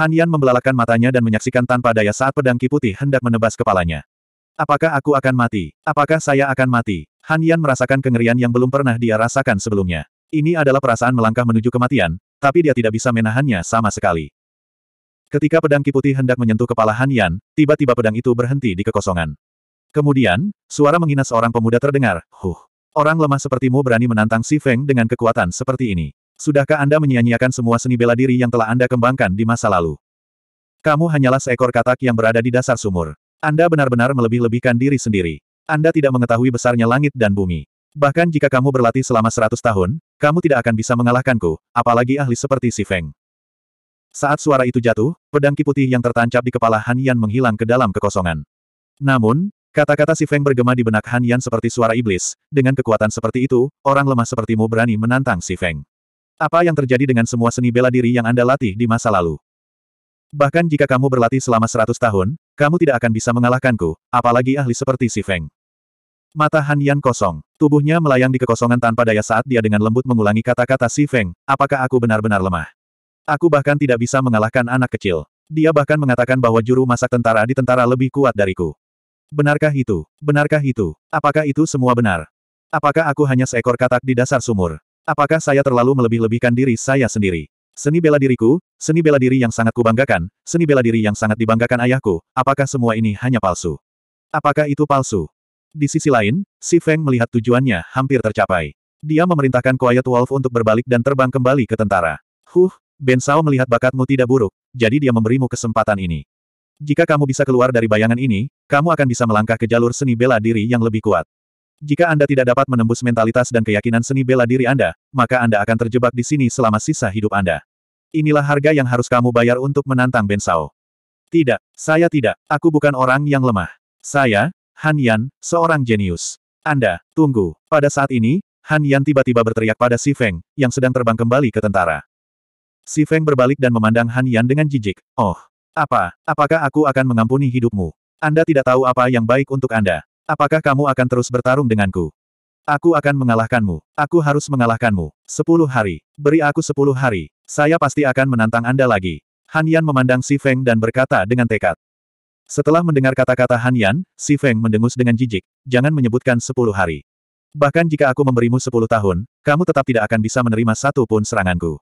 Han Yan membelalakan matanya dan menyaksikan tanpa daya saat pedang Qi putih hendak menebas kepalanya. Apakah aku akan mati? Apakah saya akan mati? Han Yan merasakan kengerian yang belum pernah dia rasakan sebelumnya. Ini adalah perasaan melangkah menuju kematian, tapi dia tidak bisa menahannya sama sekali. Ketika pedang Kiputi hendak menyentuh kepala Han Yan, tiba-tiba pedang itu berhenti di kekosongan. Kemudian, suara menghina seorang pemuda terdengar, Huh! Orang lemah sepertimu berani menantang Si Feng dengan kekuatan seperti ini. Sudahkah Anda menyia-nyiakan semua seni bela diri yang telah Anda kembangkan di masa lalu? Kamu hanyalah seekor katak yang berada di dasar sumur. Anda benar-benar melebih-lebihkan diri sendiri. Anda tidak mengetahui besarnya langit dan bumi. Bahkan jika kamu berlatih selama seratus tahun, kamu tidak akan bisa mengalahkanku, apalagi ahli seperti si Feng. Saat suara itu jatuh, pedang putih yang tertancap di kepala Han Yan menghilang ke dalam kekosongan. Namun, kata-kata si Feng bergema di benak Han Yan seperti suara iblis, dengan kekuatan seperti itu, orang lemah sepertimu berani menantang si Feng. Apa yang terjadi dengan semua seni bela diri yang Anda latih di masa lalu? Bahkan jika kamu berlatih selama seratus tahun, kamu tidak akan bisa mengalahkanku, apalagi ahli seperti si Feng. Mata Han Yan kosong. Tubuhnya melayang di kekosongan tanpa daya saat dia dengan lembut mengulangi kata-kata Si Feng, apakah aku benar-benar lemah? Aku bahkan tidak bisa mengalahkan anak kecil. Dia bahkan mengatakan bahwa juru masak tentara di tentara lebih kuat dariku. Benarkah itu? Benarkah itu? Apakah itu semua benar? Apakah aku hanya seekor katak di dasar sumur? Apakah saya terlalu melebih-lebihkan diri saya sendiri? Seni bela diriku, seni bela diri yang sangat kubanggakan, seni bela diri yang sangat dibanggakan ayahku, apakah semua ini hanya palsu? Apakah itu palsu? Di sisi lain, Si Feng melihat tujuannya hampir tercapai. Dia memerintahkan Quiet Wolf untuk berbalik dan terbang kembali ke tentara. Huh, Ben Sao melihat bakatmu tidak buruk, jadi dia memberimu kesempatan ini. Jika kamu bisa keluar dari bayangan ini, kamu akan bisa melangkah ke jalur seni bela diri yang lebih kuat. Jika Anda tidak dapat menembus mentalitas dan keyakinan seni bela diri Anda, maka Anda akan terjebak di sini selama sisa hidup Anda. Inilah harga yang harus kamu bayar untuk menantang Ben Sao. Tidak, saya tidak. Aku bukan orang yang lemah. Saya, Han Yan, seorang jenius. Anda, tunggu. Pada saat ini, Han Yan tiba-tiba berteriak pada Si Feng, yang sedang terbang kembali ke tentara. Si Feng berbalik dan memandang Han Yan dengan jijik. Oh, apa? Apakah aku akan mengampuni hidupmu? Anda tidak tahu apa yang baik untuk Anda. Apakah kamu akan terus bertarung denganku? Aku akan mengalahkanmu. Aku harus mengalahkanmu. Sepuluh hari. Beri aku sepuluh hari. Saya pasti akan menantang Anda lagi. Han Yan memandang Si Feng dan berkata dengan tekad. Setelah mendengar kata-kata Han Yan, Si Feng mendengus dengan jijik, jangan menyebutkan sepuluh hari. Bahkan jika aku memberimu sepuluh tahun, kamu tetap tidak akan bisa menerima satu pun seranganku.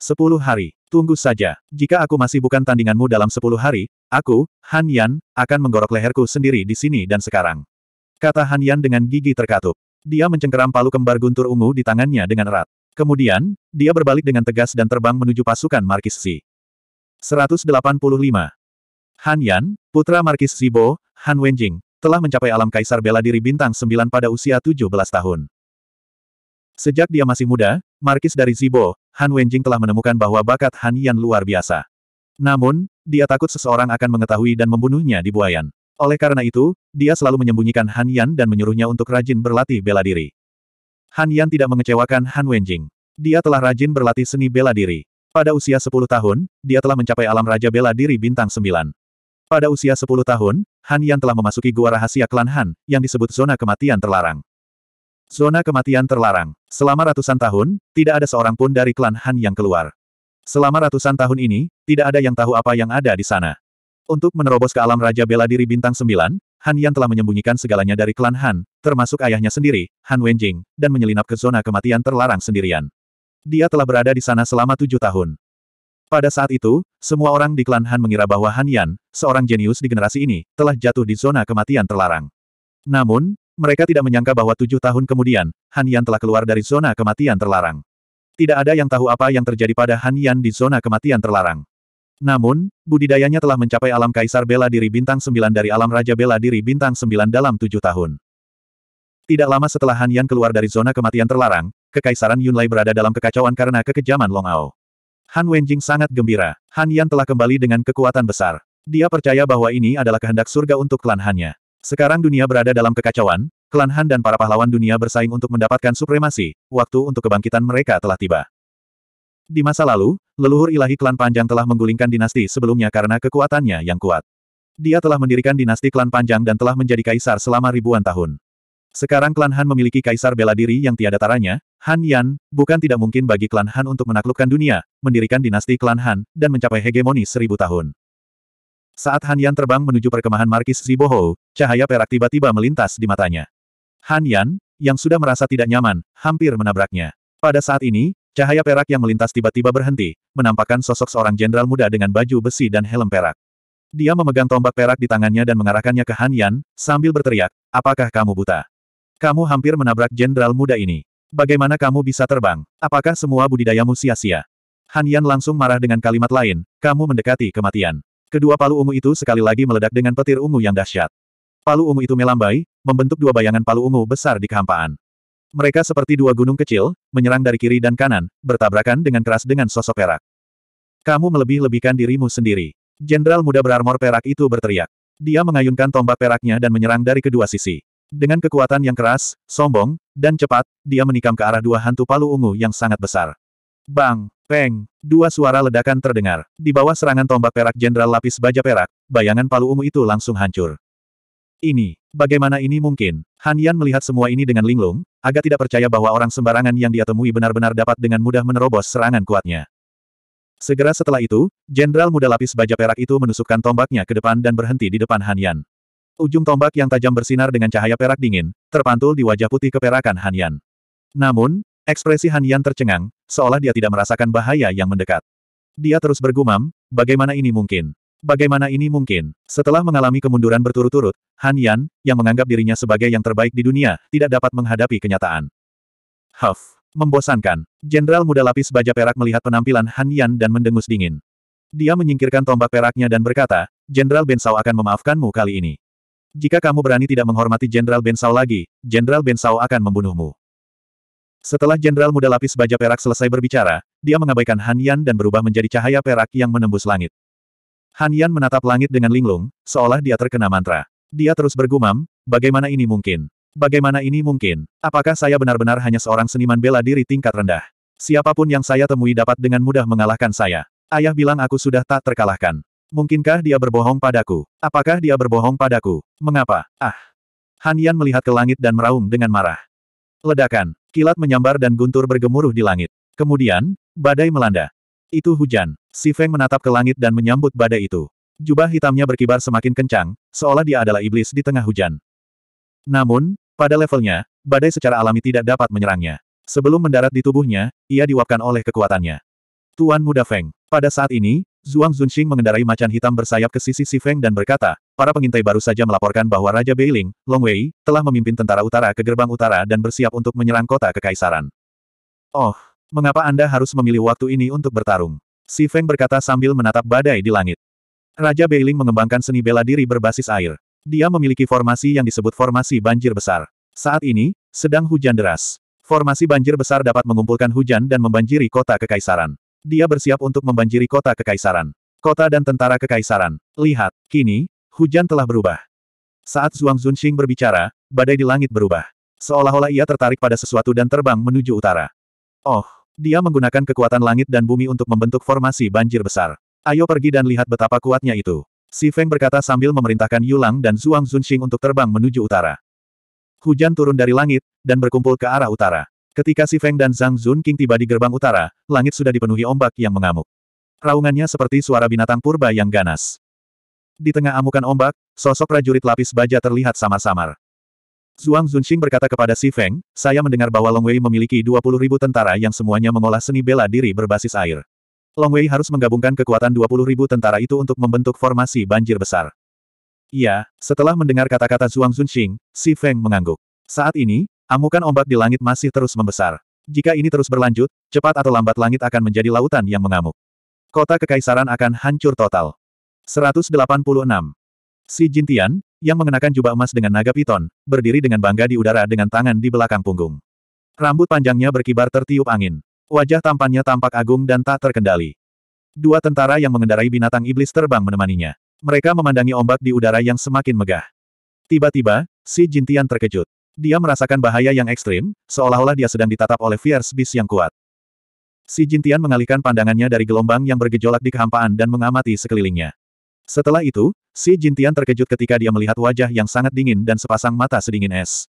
Sepuluh hari, tunggu saja. Jika aku masih bukan tandinganmu dalam sepuluh hari, aku, Han Yan, akan menggorok leherku sendiri di sini dan sekarang. Kata Han Yan dengan gigi terkatup. Dia mencengkeram palu kembar guntur ungu di tangannya dengan erat. Kemudian, dia berbalik dengan tegas dan terbang menuju pasukan Markis Si. 185. Han Yan, putra Markis Zibo, Han Wenjing, telah mencapai alam kaisar bela diri bintang 9 pada usia 17 tahun. Sejak dia masih muda, Markis dari Zibo, Han Wenjing telah menemukan bahwa bakat Han Yan luar biasa. Namun, dia takut seseorang akan mengetahui dan membunuhnya di Buayan. Oleh karena itu, dia selalu menyembunyikan Han Yan dan menyuruhnya untuk rajin berlatih bela diri. Han Yan tidak mengecewakan Han Wenjing. Dia telah rajin berlatih seni bela diri. Pada usia 10 tahun, dia telah mencapai alam Raja Bela Diri Bintang 9. Pada usia 10 tahun, Han Yan telah memasuki gua rahasia klan Han, yang disebut zona kematian terlarang. Zona kematian terlarang. Selama ratusan tahun, tidak ada seorang pun dari klan Han yang keluar. Selama ratusan tahun ini, tidak ada yang tahu apa yang ada di sana. Untuk menerobos ke alam Raja Bela Diri Bintang Sembilan, Han Yan telah menyembunyikan segalanya dari klan Han, termasuk ayahnya sendiri, Han Wenjing, dan menyelinap ke zona kematian terlarang sendirian. Dia telah berada di sana selama tujuh tahun. Pada saat itu, semua orang di klan Han mengira bahwa Han Yan, seorang jenius di generasi ini, telah jatuh di zona kematian terlarang. Namun, mereka tidak menyangka bahwa tujuh tahun kemudian, Han Yan telah keluar dari zona kematian terlarang. Tidak ada yang tahu apa yang terjadi pada Han Yan di zona kematian terlarang. Namun, budidayanya telah mencapai alam Kaisar Bela Diri Bintang 9 dari alam Raja Bela Diri Bintang 9 dalam tujuh tahun. Tidak lama setelah Han Yan keluar dari zona kematian terlarang, Kekaisaran Yunlai berada dalam kekacauan karena kekejaman Long Ao. Han Wenjing sangat gembira. Han Yan telah kembali dengan kekuatan besar. Dia percaya bahwa ini adalah kehendak surga untuk klan Hannya. Sekarang dunia berada dalam kekacauan, klan Han dan para pahlawan dunia bersaing untuk mendapatkan supremasi, waktu untuk kebangkitan mereka telah tiba. Di masa lalu, leluhur ilahi klan Panjang telah menggulingkan dinasti sebelumnya karena kekuatannya yang kuat. Dia telah mendirikan dinasti klan Panjang dan telah menjadi kaisar selama ribuan tahun. Sekarang klan Han memiliki kaisar bela diri yang tiada taranya, Han Yan, bukan tidak mungkin bagi klan Han untuk menaklukkan dunia, mendirikan dinasti klan Han, dan mencapai hegemoni seribu tahun. Saat Han Yan terbang menuju perkemahan Markis Zibohou, cahaya perak tiba-tiba melintas di matanya. Han Yan, yang sudah merasa tidak nyaman, hampir menabraknya. Pada saat ini, cahaya perak yang melintas tiba-tiba berhenti, menampakkan sosok seorang jenderal muda dengan baju besi dan helm perak. Dia memegang tombak perak di tangannya dan mengarahkannya ke Han Yan, sambil berteriak, apakah kamu buta? Kamu hampir menabrak jenderal muda ini. Bagaimana kamu bisa terbang? Apakah semua budidayamu sia-sia? Han Yan langsung marah dengan kalimat lain, kamu mendekati kematian. Kedua palu ungu itu sekali lagi meledak dengan petir ungu yang dahsyat. Palu ungu itu melambai, membentuk dua bayangan palu ungu besar di kehampaan. Mereka seperti dua gunung kecil, menyerang dari kiri dan kanan, bertabrakan dengan keras dengan sosok perak. Kamu melebih-lebihkan dirimu sendiri. Jenderal muda berarmor perak itu berteriak. Dia mengayunkan tombak peraknya dan menyerang dari kedua sisi. Dengan kekuatan yang keras, sombong, dan cepat, dia menikam ke arah dua hantu palu ungu yang sangat besar. Bang! Peng! Dua suara ledakan terdengar. Di bawah serangan tombak perak Jenderal Lapis Baja Perak, bayangan palu ungu itu langsung hancur. Ini, bagaimana ini mungkin? Han Yan melihat semua ini dengan linglung, agak tidak percaya bahwa orang sembarangan yang dia temui benar-benar dapat dengan mudah menerobos serangan kuatnya. Segera setelah itu, Jenderal Muda Lapis Baja Perak itu menusukkan tombaknya ke depan dan berhenti di depan Han Yan. Ujung tombak yang tajam bersinar dengan cahaya perak dingin, terpantul di wajah putih keperakan Han Yan. Namun, ekspresi Han Yan tercengang, seolah dia tidak merasakan bahaya yang mendekat. Dia terus bergumam, bagaimana ini mungkin? Bagaimana ini mungkin? Setelah mengalami kemunduran berturut-turut, Han Yan, yang menganggap dirinya sebagai yang terbaik di dunia, tidak dapat menghadapi kenyataan. Huff. Membosankan. Jenderal muda lapis baja perak melihat penampilan Han Yan dan mendengus dingin. Dia menyingkirkan tombak peraknya dan berkata, Jenderal Bensau akan memaafkanmu kali ini. Jika kamu berani tidak menghormati Jenderal Bensau lagi, Jenderal Bensau akan membunuhmu. Setelah Jenderal Muda Lapis Baja Perak selesai berbicara, dia mengabaikan Han Yan dan berubah menjadi cahaya perak yang menembus langit. Han Yan menatap langit dengan linglung, seolah dia terkena mantra. Dia terus bergumam, bagaimana ini mungkin? Bagaimana ini mungkin? Apakah saya benar-benar hanya seorang seniman bela diri tingkat rendah? Siapapun yang saya temui dapat dengan mudah mengalahkan saya. Ayah bilang aku sudah tak terkalahkan. Mungkinkah dia berbohong padaku? Apakah dia berbohong padaku? Mengapa? Ah! Han Yan melihat ke langit dan meraung dengan marah. Ledakan, kilat menyambar dan guntur bergemuruh di langit. Kemudian, badai melanda. Itu hujan. Si Feng menatap ke langit dan menyambut badai itu. Jubah hitamnya berkibar semakin kencang, seolah dia adalah iblis di tengah hujan. Namun, pada levelnya, badai secara alami tidak dapat menyerangnya. Sebelum mendarat di tubuhnya, ia diwakkan oleh kekuatannya. Tuan Muda Feng. Pada saat ini, Zhuang Zunxing mengendarai macan hitam bersayap ke sisi Si Feng dan berkata, para pengintai baru saja melaporkan bahwa Raja Beiling, Long Wei, telah memimpin tentara utara ke gerbang utara dan bersiap untuk menyerang kota kekaisaran. Oh, mengapa Anda harus memilih waktu ini untuk bertarung? Si Feng berkata sambil menatap badai di langit. Raja Beiling mengembangkan seni bela diri berbasis air. Dia memiliki formasi yang disebut formasi banjir besar. Saat ini, sedang hujan deras. Formasi banjir besar dapat mengumpulkan hujan dan membanjiri kota kekaisaran. Dia bersiap untuk membanjiri kota kekaisaran. Kota dan tentara kekaisaran. Lihat, kini, hujan telah berubah. Saat Zhuang Zunxing berbicara, badai di langit berubah. Seolah-olah ia tertarik pada sesuatu dan terbang menuju utara. Oh, dia menggunakan kekuatan langit dan bumi untuk membentuk formasi banjir besar. Ayo pergi dan lihat betapa kuatnya itu. Si Feng berkata sambil memerintahkan Yulang dan Zhuang Zunxing untuk terbang menuju utara. Hujan turun dari langit, dan berkumpul ke arah utara. Ketika Si Feng dan Zhang Zun King tiba di gerbang utara, langit sudah dipenuhi ombak yang mengamuk. Raungannya seperti suara binatang purba yang ganas. Di tengah amukan ombak, sosok prajurit lapis baja terlihat samar-samar. Zhuang Zunxing berkata kepada Si Feng, saya mendengar bahwa Long Wei memiliki 20 ribu tentara yang semuanya mengolah seni bela diri berbasis air. Long Wei harus menggabungkan kekuatan 20 ribu tentara itu untuk membentuk formasi banjir besar. Ya, setelah mendengar kata-kata Zhuang Zunxing, Si Feng mengangguk. Saat ini, Amukan ombak di langit masih terus membesar. Jika ini terus berlanjut, cepat atau lambat langit akan menjadi lautan yang mengamuk. Kota kekaisaran akan hancur total. 186. Si Jintian, yang mengenakan jubah emas dengan naga piton, berdiri dengan bangga di udara dengan tangan di belakang punggung. Rambut panjangnya berkibar tertiup angin. Wajah tampannya tampak agung dan tak terkendali. Dua tentara yang mengendarai binatang iblis terbang menemaninya. Mereka memandangi ombak di udara yang semakin megah. Tiba-tiba, si Jintian terkejut. Dia merasakan bahaya yang ekstrim, seolah-olah dia sedang ditatap oleh fierce beast yang kuat. Si Jintian mengalihkan pandangannya dari gelombang yang bergejolak di kehampaan dan mengamati sekelilingnya. Setelah itu, si Jintian terkejut ketika dia melihat wajah yang sangat dingin dan sepasang mata sedingin es.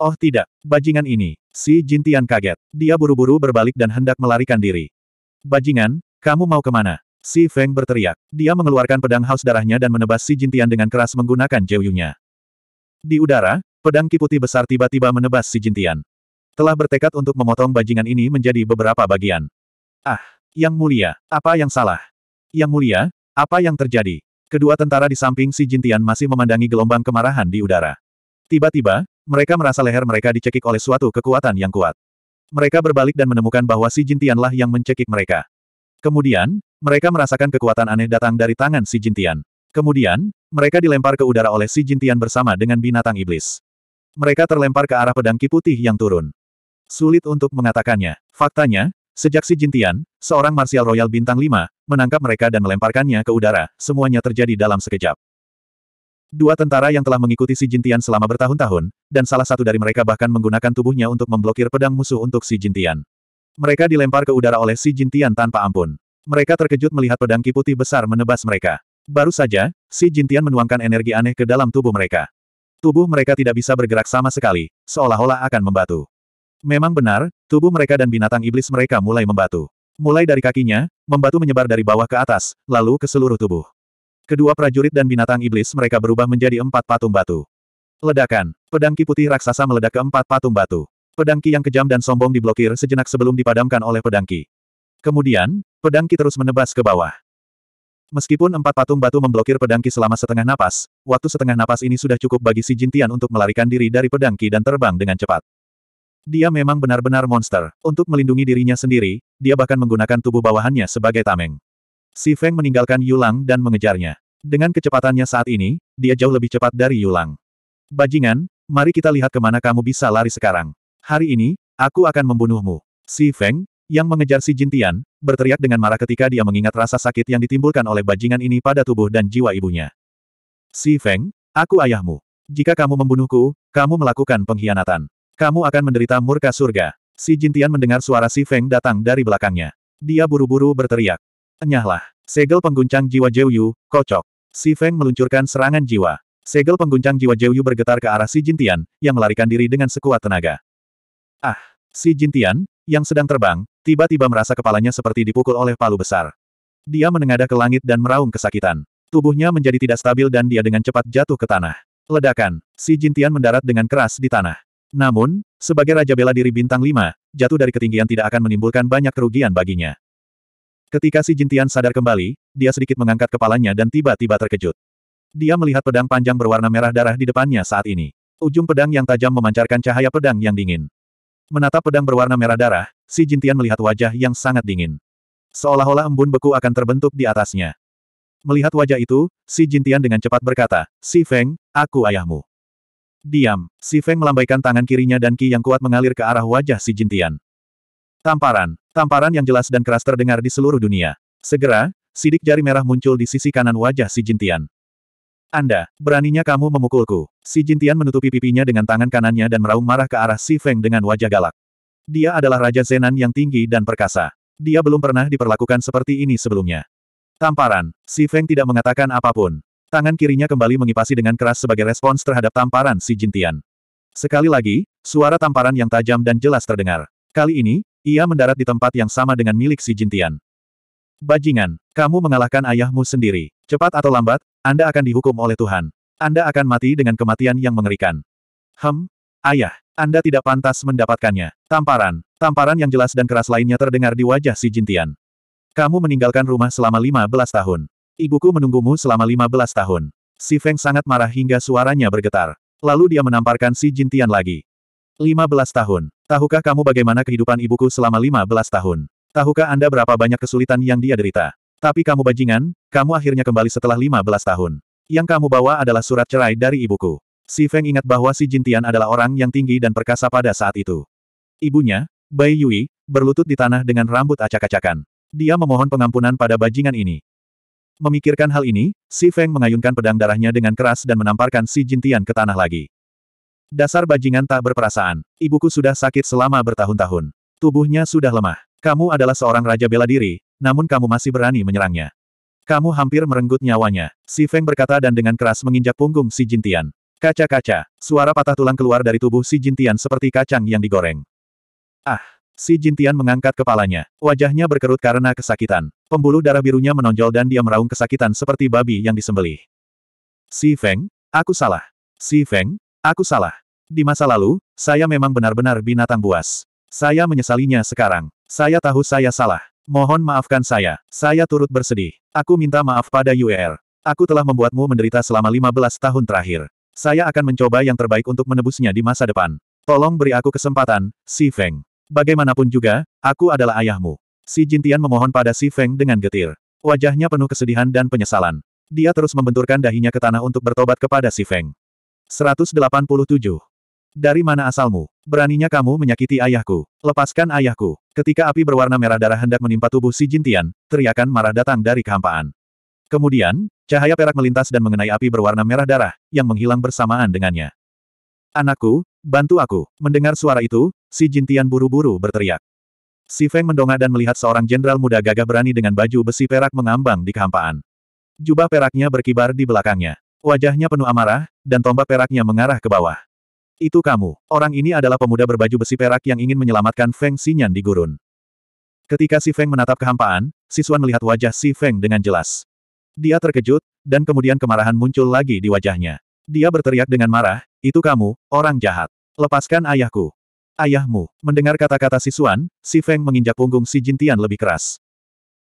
Oh tidak, bajingan ini, si Jintian kaget. Dia buru-buru berbalik dan hendak melarikan diri. Bajingan, kamu mau kemana? Si Feng berteriak. Dia mengeluarkan pedang haus darahnya dan menebas si Jintian dengan keras menggunakan Jeuyunya. Di udara, Pedang kiputi besar tiba-tiba menebas si Jintian. Telah bertekad untuk memotong bajingan ini menjadi beberapa bagian. Ah, Yang Mulia, apa yang salah? Yang Mulia, apa yang terjadi? Kedua tentara di samping si Jintian masih memandangi gelombang kemarahan di udara. Tiba-tiba, mereka merasa leher mereka dicekik oleh suatu kekuatan yang kuat. Mereka berbalik dan menemukan bahwa si Jintianlah yang mencekik mereka. Kemudian, mereka merasakan kekuatan aneh datang dari tangan si Jintian. Kemudian, mereka dilempar ke udara oleh si Jintian bersama dengan binatang iblis. Mereka terlempar ke arah pedang ki putih yang turun. Sulit untuk mengatakannya. Faktanya, sejak si Jintian, seorang martial royal bintang 5, menangkap mereka dan melemparkannya ke udara, semuanya terjadi dalam sekejap. Dua tentara yang telah mengikuti si Jintian selama bertahun-tahun, dan salah satu dari mereka bahkan menggunakan tubuhnya untuk memblokir pedang musuh untuk si Jintian. Mereka dilempar ke udara oleh si Jintian tanpa ampun. Mereka terkejut melihat pedang ki putih besar menebas mereka. Baru saja, si Jintian menuangkan energi aneh ke dalam tubuh mereka. Tubuh mereka tidak bisa bergerak sama sekali, seolah-olah akan membatu. Memang benar, tubuh mereka dan binatang iblis mereka mulai membatu. Mulai dari kakinya, membatu menyebar dari bawah ke atas, lalu ke seluruh tubuh. Kedua prajurit dan binatang iblis mereka berubah menjadi empat patung batu. Ledakan, pedang ki putih raksasa meledak ke empat patung batu. Pedang ki yang kejam dan sombong diblokir sejenak sebelum dipadamkan oleh pedang ki. Kemudian, pedang ki terus menebas ke bawah. Meskipun empat patung batu memblokir pedangki selama setengah napas, waktu setengah napas ini sudah cukup bagi si Jintian untuk melarikan diri dari pedangki dan terbang dengan cepat. Dia memang benar-benar monster. Untuk melindungi dirinya sendiri, dia bahkan menggunakan tubuh bawahannya sebagai tameng. Si Feng meninggalkan Yulang dan mengejarnya. Dengan kecepatannya saat ini, dia jauh lebih cepat dari Yulang. Bajingan, mari kita lihat kemana kamu bisa lari sekarang. Hari ini, aku akan membunuhmu. Si Feng, yang mengejar si Jintian, berteriak dengan marah ketika dia mengingat rasa sakit yang ditimbulkan oleh bajingan ini pada tubuh dan jiwa ibunya. Si Feng, aku ayahmu. Jika kamu membunuhku, kamu melakukan pengkhianatan. Kamu akan menderita murka surga. Si Jintian mendengar suara si Feng datang dari belakangnya. Dia buru-buru berteriak. Enyahlah. Segel pengguncang jiwa Yu, kocok. Si Feng meluncurkan serangan jiwa. Segel pengguncang jiwa Yu bergetar ke arah si Jintian, yang melarikan diri dengan sekuat tenaga. Ah! Si Jintian, yang sedang terbang, tiba-tiba merasa kepalanya seperti dipukul oleh palu besar. Dia menengadah ke langit dan meraung kesakitan. Tubuhnya menjadi tidak stabil dan dia dengan cepat jatuh ke tanah. Ledakan, si Jintian mendarat dengan keras di tanah. Namun, sebagai Raja Bela Diri Bintang 5, jatuh dari ketinggian tidak akan menimbulkan banyak kerugian baginya. Ketika si Jintian sadar kembali, dia sedikit mengangkat kepalanya dan tiba-tiba terkejut. Dia melihat pedang panjang berwarna merah darah di depannya saat ini. Ujung pedang yang tajam memancarkan cahaya pedang yang dingin. Menatap pedang berwarna merah darah, Si Jintian melihat wajah yang sangat dingin. Seolah-olah embun beku akan terbentuk di atasnya. Melihat wajah itu, si Jintian dengan cepat berkata, Si Feng, aku ayahmu. Diam, si Feng melambaikan tangan kirinya dan ki yang kuat mengalir ke arah wajah si Jintian. Tamparan, tamparan yang jelas dan keras terdengar di seluruh dunia. Segera, sidik jari merah muncul di sisi kanan wajah si Jintian. Anda, beraninya kamu memukulku. Si Jintian menutupi pipinya dengan tangan kanannya dan meraung marah ke arah Si Feng dengan wajah galak. Dia adalah Raja Zenan yang tinggi dan perkasa. Dia belum pernah diperlakukan seperti ini sebelumnya. Tamparan. Si Feng tidak mengatakan apapun. Tangan kirinya kembali mengipasi dengan keras sebagai respons terhadap tamparan si Jintian. Sekali lagi, suara tamparan yang tajam dan jelas terdengar. Kali ini, ia mendarat di tempat yang sama dengan milik si Jintian. Bajingan, kamu mengalahkan ayahmu sendiri. Cepat atau lambat, Anda akan dihukum oleh Tuhan. Anda akan mati dengan kematian yang mengerikan. Hem, ayah, anda tidak pantas mendapatkannya. Tamparan. Tamparan yang jelas dan keras lainnya terdengar di wajah si Jintian. Kamu meninggalkan rumah selama 15 tahun. Ibuku menunggumu selama 15 tahun. Si Feng sangat marah hingga suaranya bergetar. Lalu dia menamparkan si Jintian lagi. 15 tahun. Tahukah kamu bagaimana kehidupan ibuku selama 15 tahun? Tahukah Anda berapa banyak kesulitan yang dia derita? Tapi kamu bajingan, kamu akhirnya kembali setelah 15 tahun. Yang kamu bawa adalah surat cerai dari ibuku. Si Feng ingat bahwa si Jintian adalah orang yang tinggi dan perkasa pada saat itu. Ibunya, Bai Yui, berlutut di tanah dengan rambut acak-acakan. Dia memohon pengampunan pada bajingan ini. Memikirkan hal ini, si Feng mengayunkan pedang darahnya dengan keras dan menamparkan si Jintian ke tanah lagi. Dasar bajingan tak berperasaan. Ibuku sudah sakit selama bertahun-tahun. Tubuhnya sudah lemah. Kamu adalah seorang raja bela diri, namun kamu masih berani menyerangnya. Kamu hampir merenggut nyawanya, si Feng berkata dan dengan keras menginjak punggung si Jintian. Kaca-kaca, suara patah tulang keluar dari tubuh si Jintian seperti kacang yang digoreng. Ah! Si Jintian mengangkat kepalanya. Wajahnya berkerut karena kesakitan. Pembuluh darah birunya menonjol dan dia meraung kesakitan seperti babi yang disembelih. Si Feng, aku salah. Si Feng, aku salah. Di masa lalu, saya memang benar-benar binatang buas. Saya menyesalinya sekarang. Saya tahu saya salah. Mohon maafkan saya. Saya turut bersedih. Aku minta maaf pada UER. Aku telah membuatmu menderita selama 15 tahun terakhir. Saya akan mencoba yang terbaik untuk menebusnya di masa depan. Tolong beri aku kesempatan, Si Feng. Bagaimanapun juga, aku adalah ayahmu. Si Jintian memohon pada Si Feng dengan getir. Wajahnya penuh kesedihan dan penyesalan. Dia terus membenturkan dahinya ke tanah untuk bertobat kepada Si Feng. 187. Dari mana asalmu? Beraninya kamu menyakiti ayahku. Lepaskan ayahku. Ketika api berwarna merah darah hendak menimpa tubuh si Jintian, teriakan marah datang dari kehampaan. Kemudian, Cahaya perak melintas dan mengenai api berwarna merah darah, yang menghilang bersamaan dengannya. Anakku, bantu aku. Mendengar suara itu, si Jintian buru-buru berteriak. Si Feng mendongak dan melihat seorang jenderal muda gagah berani dengan baju besi perak mengambang di kehampaan. Jubah peraknya berkibar di belakangnya. Wajahnya penuh amarah, dan tombak peraknya mengarah ke bawah. Itu kamu. Orang ini adalah pemuda berbaju besi perak yang ingin menyelamatkan Feng Xinyan di gurun. Ketika Si Feng menatap kehampaan, Siswan melihat wajah Si Feng dengan jelas. Dia terkejut, dan kemudian kemarahan muncul lagi di wajahnya. Dia berteriak dengan marah, itu kamu, orang jahat. Lepaskan ayahku. Ayahmu. Mendengar kata-kata si Suan, si Feng menginjak punggung si Jintian lebih keras.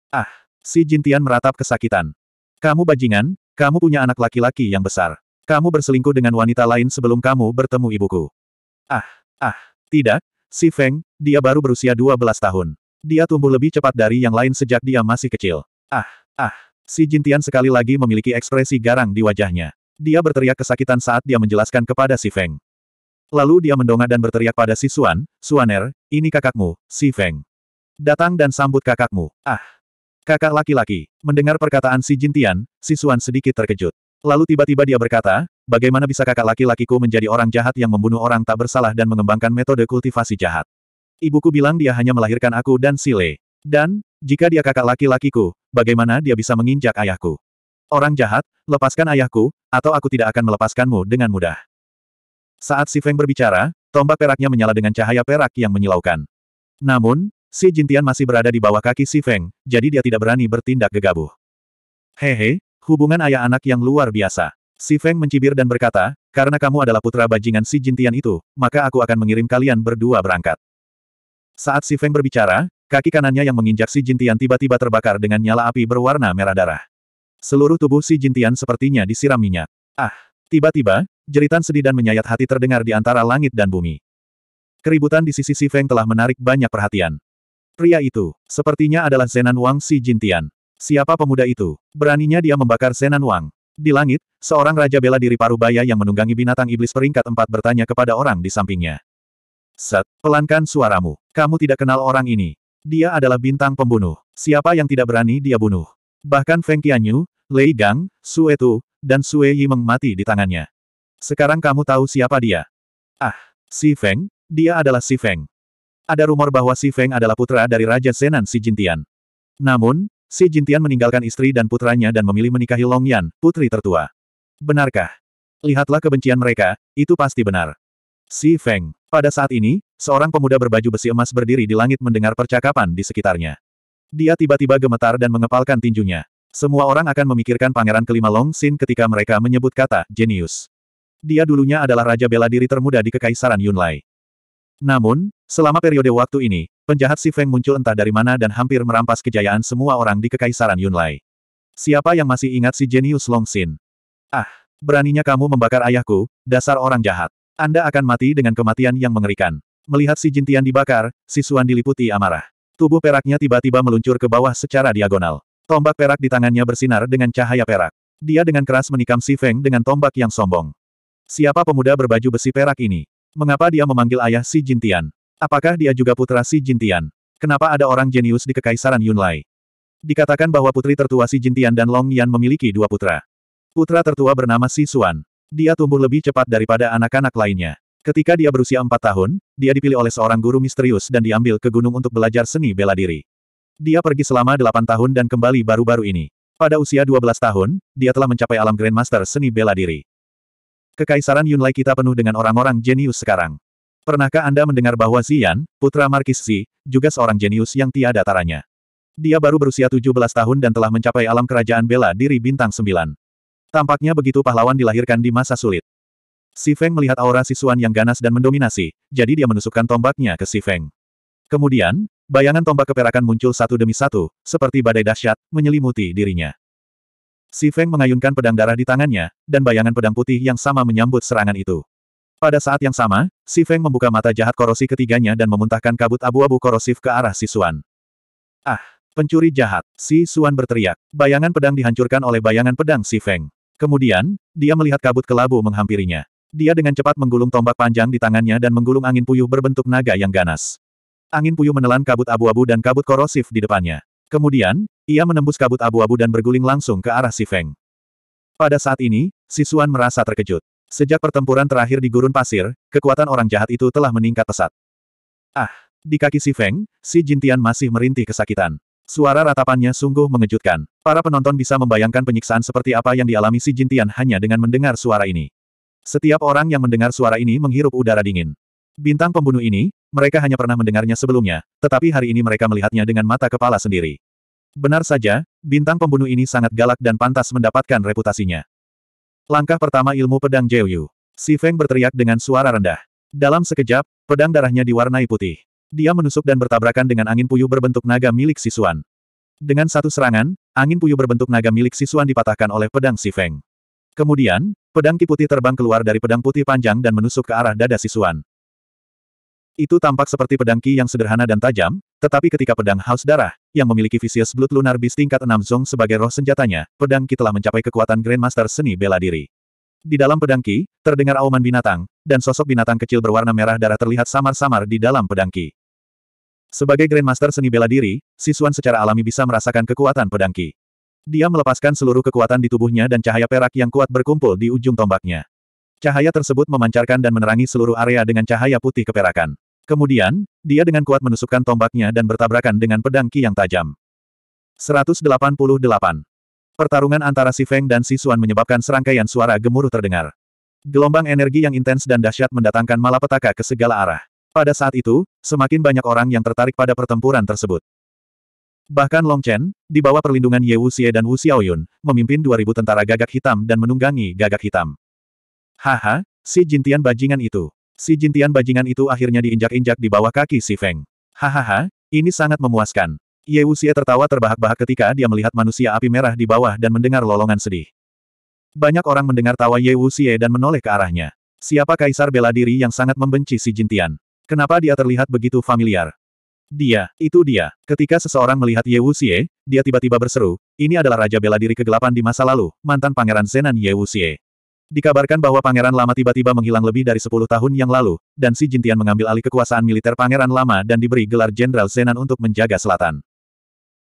Ah. Si Jintian meratap kesakitan. Kamu bajingan, kamu punya anak laki-laki yang besar. Kamu berselingkuh dengan wanita lain sebelum kamu bertemu ibuku. Ah, ah, tidak, si Feng, dia baru berusia 12 tahun. Dia tumbuh lebih cepat dari yang lain sejak dia masih kecil. Ah, ah, Si Jintian sekali lagi memiliki ekspresi garang di wajahnya. Dia berteriak kesakitan saat dia menjelaskan kepada Si Feng. Lalu dia mendongak dan berteriak pada Si Suan, Suaner, ini kakakmu, Si Feng. Datang dan sambut kakakmu. Ah! Kakak laki-laki. Mendengar perkataan Si Jintian, Si Suan sedikit terkejut. Lalu tiba-tiba dia berkata, bagaimana bisa kakak laki-lakiku menjadi orang jahat yang membunuh orang tak bersalah dan mengembangkan metode kultivasi jahat. Ibuku bilang dia hanya melahirkan aku dan Sile. Dan, jika dia kakak laki-lakiku, bagaimana dia bisa menginjak ayahku? Orang jahat, lepaskan ayahku, atau aku tidak akan melepaskanmu dengan mudah. Saat Si Feng berbicara, tombak peraknya menyala dengan cahaya perak yang menyilaukan. Namun, Si Jintian masih berada di bawah kaki Si Feng, jadi dia tidak berani bertindak gegabah. Hehe, hubungan ayah anak yang luar biasa. Si Feng mencibir dan berkata, karena kamu adalah putra bajingan Si Jintian itu, maka aku akan mengirim kalian berdua berangkat. Saat Si Feng berbicara, Kaki kanannya yang menginjak Si Jintian tiba-tiba terbakar dengan nyala api berwarna merah darah. Seluruh tubuh Si Jintian sepertinya disiram minyak. Ah! Tiba-tiba, jeritan sedih dan menyayat hati terdengar di antara langit dan bumi. Keributan di sisi Si Feng telah menarik banyak perhatian. Pria itu, sepertinya adalah Zenan Wang Si Jintian. Siapa pemuda itu? Beraninya dia membakar Zenan Wang. Di langit, seorang raja bela diri paruh baya yang menunggangi binatang iblis peringkat empat bertanya kepada orang di sampingnya. Set, pelankan suaramu. Kamu tidak kenal orang ini. Dia adalah bintang pembunuh. Siapa yang tidak berani dia bunuh? Bahkan Feng Qianyu, Lei Gang, Sue Tu, dan Sue Yi mengmati di tangannya. Sekarang kamu tahu siapa dia. Ah, Si Feng, dia adalah Si Feng. Ada rumor bahwa Si Feng adalah putra dari Raja Zenan Si Jintian. Namun, Si Jintian meninggalkan istri dan putranya dan memilih menikahi Long Yan, putri tertua. Benarkah? Lihatlah kebencian mereka, itu pasti benar. Si Feng, pada saat ini, Seorang pemuda berbaju besi emas berdiri di langit mendengar percakapan di sekitarnya. Dia tiba-tiba gemetar dan mengepalkan tinjunya. Semua orang akan memikirkan pangeran kelima Long Xin ketika mereka menyebut kata jenius. Dia dulunya adalah raja bela diri termuda di Kekaisaran Yunlai. Namun, selama periode waktu ini, penjahat Si Feng muncul entah dari mana dan hampir merampas kejayaan semua orang di Kekaisaran Yunlai. Siapa yang masih ingat si jenius Long Xin? Ah, beraninya kamu membakar ayahku, dasar orang jahat. Anda akan mati dengan kematian yang mengerikan. Melihat si Jintian dibakar, si Suan diliputi amarah. Tubuh peraknya tiba-tiba meluncur ke bawah secara diagonal. Tombak perak di tangannya bersinar dengan cahaya perak. Dia dengan keras menikam Si Feng dengan tombak yang sombong. Siapa pemuda berbaju besi perak ini? Mengapa dia memanggil ayah Si Jintian? Apakah dia juga putra Si Jintian? Kenapa ada orang jenius di Kekaisaran Yunlai? Dikatakan bahwa putri tertua Si Jintian dan Long Yan memiliki dua putra. Putra tertua bernama Si Suan. Dia tumbuh lebih cepat daripada anak-anak lainnya. Ketika dia berusia empat tahun, dia dipilih oleh seorang guru misterius dan diambil ke gunung untuk belajar seni bela diri. Dia pergi selama delapan tahun dan kembali baru-baru ini. Pada usia dua belas tahun, dia telah mencapai alam Grandmaster seni bela diri. Kekaisaran Yunlai kita penuh dengan orang-orang jenius sekarang. Pernahkah Anda mendengar bahwa Xian, putra Markis Xi, juga seorang jenius yang tiada taranya? Dia baru berusia 17 tahun dan telah mencapai alam kerajaan bela diri bintang 9. Tampaknya begitu pahlawan dilahirkan di masa sulit. Si Feng melihat aura sisuan yang ganas dan mendominasi, jadi dia menusukkan tombaknya ke Si Feng. Kemudian, bayangan tombak keperakan muncul satu demi satu, seperti badai dahsyat, menyelimuti dirinya. Si Feng mengayunkan pedang darah di tangannya, dan bayangan pedang putih yang sama menyambut serangan itu. Pada saat yang sama, Si Feng membuka mata jahat korosi ketiganya dan memuntahkan kabut abu-abu korosif ke arah Sisuan. Ah, pencuri jahat, Si Suan berteriak. Bayangan pedang dihancurkan oleh bayangan pedang Si Feng. Kemudian, dia melihat kabut kelabu menghampirinya. Dia dengan cepat menggulung tombak panjang di tangannya dan menggulung angin puyuh berbentuk naga yang ganas. Angin puyuh menelan kabut abu-abu dan kabut korosif di depannya. Kemudian, ia menembus kabut abu-abu dan berguling langsung ke arah si Feng. Pada saat ini, Sisuan merasa terkejut. Sejak pertempuran terakhir di gurun pasir, kekuatan orang jahat itu telah meningkat pesat. Ah, di kaki si Feng, si Jintian masih merintih kesakitan. Suara ratapannya sungguh mengejutkan. Para penonton bisa membayangkan penyiksaan seperti apa yang dialami si Jintian hanya dengan mendengar suara ini. Setiap orang yang mendengar suara ini menghirup udara dingin. Bintang pembunuh ini, mereka hanya pernah mendengarnya sebelumnya, tetapi hari ini mereka melihatnya dengan mata kepala sendiri. Benar saja, bintang pembunuh ini sangat galak dan pantas mendapatkan reputasinya. Langkah pertama ilmu pedang Jeyu. Si Feng berteriak dengan suara rendah. Dalam sekejap, pedang darahnya diwarnai putih. Dia menusuk dan bertabrakan dengan angin puyuh berbentuk naga milik Si Sisuan. Dengan satu serangan, angin puyuh berbentuk naga milik Si Sisuan dipatahkan oleh pedang Si Feng. Kemudian, Pedang putih terbang keluar dari pedang putih panjang dan menusuk ke arah dada Sisuan. Itu tampak seperti pedang Ki yang sederhana dan tajam, tetapi ketika pedang Haus Darah, yang memiliki Vicious Blood Lunar Beast tingkat 6 Zong sebagai roh senjatanya, pedang Ki telah mencapai kekuatan Grandmaster seni bela diri. Di dalam pedang Ki, terdengar auman binatang, dan sosok binatang kecil berwarna merah darah terlihat samar-samar di dalam pedang Ki. Sebagai Grandmaster seni bela diri, Sisuan secara alami bisa merasakan kekuatan pedang Ki. Dia melepaskan seluruh kekuatan di tubuhnya dan cahaya perak yang kuat berkumpul di ujung tombaknya. Cahaya tersebut memancarkan dan menerangi seluruh area dengan cahaya putih keperakan. Kemudian, dia dengan kuat menusukkan tombaknya dan bertabrakan dengan pedang Ki yang tajam. 188. Pertarungan antara Si Feng dan Si Xuan menyebabkan serangkaian suara gemuruh terdengar. Gelombang energi yang intens dan dahsyat mendatangkan malapetaka ke segala arah. Pada saat itu, semakin banyak orang yang tertarik pada pertempuran tersebut. Bahkan Long Chen, di bawah perlindungan Ye Wuxie dan Wu Xiaoyun, memimpin 2000 tentara gagak hitam dan menunggangi gagak hitam. Haha, si Jintian bajingan itu. Si Jintian bajingan itu akhirnya diinjak-injak di bawah kaki si Feng. Hahaha, ini sangat memuaskan. Ye Wuxie tertawa terbahak-bahak ketika dia melihat manusia api merah di bawah dan mendengar lolongan sedih. Banyak orang mendengar tawa Ye Wuxie dan menoleh ke arahnya. Siapa kaisar bela diri yang sangat membenci si Jintian? Kenapa dia terlihat begitu familiar? Dia, itu dia. Ketika seseorang melihat Ye Wuxie, dia tiba-tiba berseru, ini adalah Raja Bela Diri kegelapan di masa lalu, mantan Pangeran Zenan Ye Wuxie. Dikabarkan bahwa Pangeran Lama tiba-tiba menghilang lebih dari 10 tahun yang lalu, dan si Jintian mengambil alih kekuasaan militer Pangeran Lama dan diberi gelar Jenderal Zenan untuk menjaga selatan.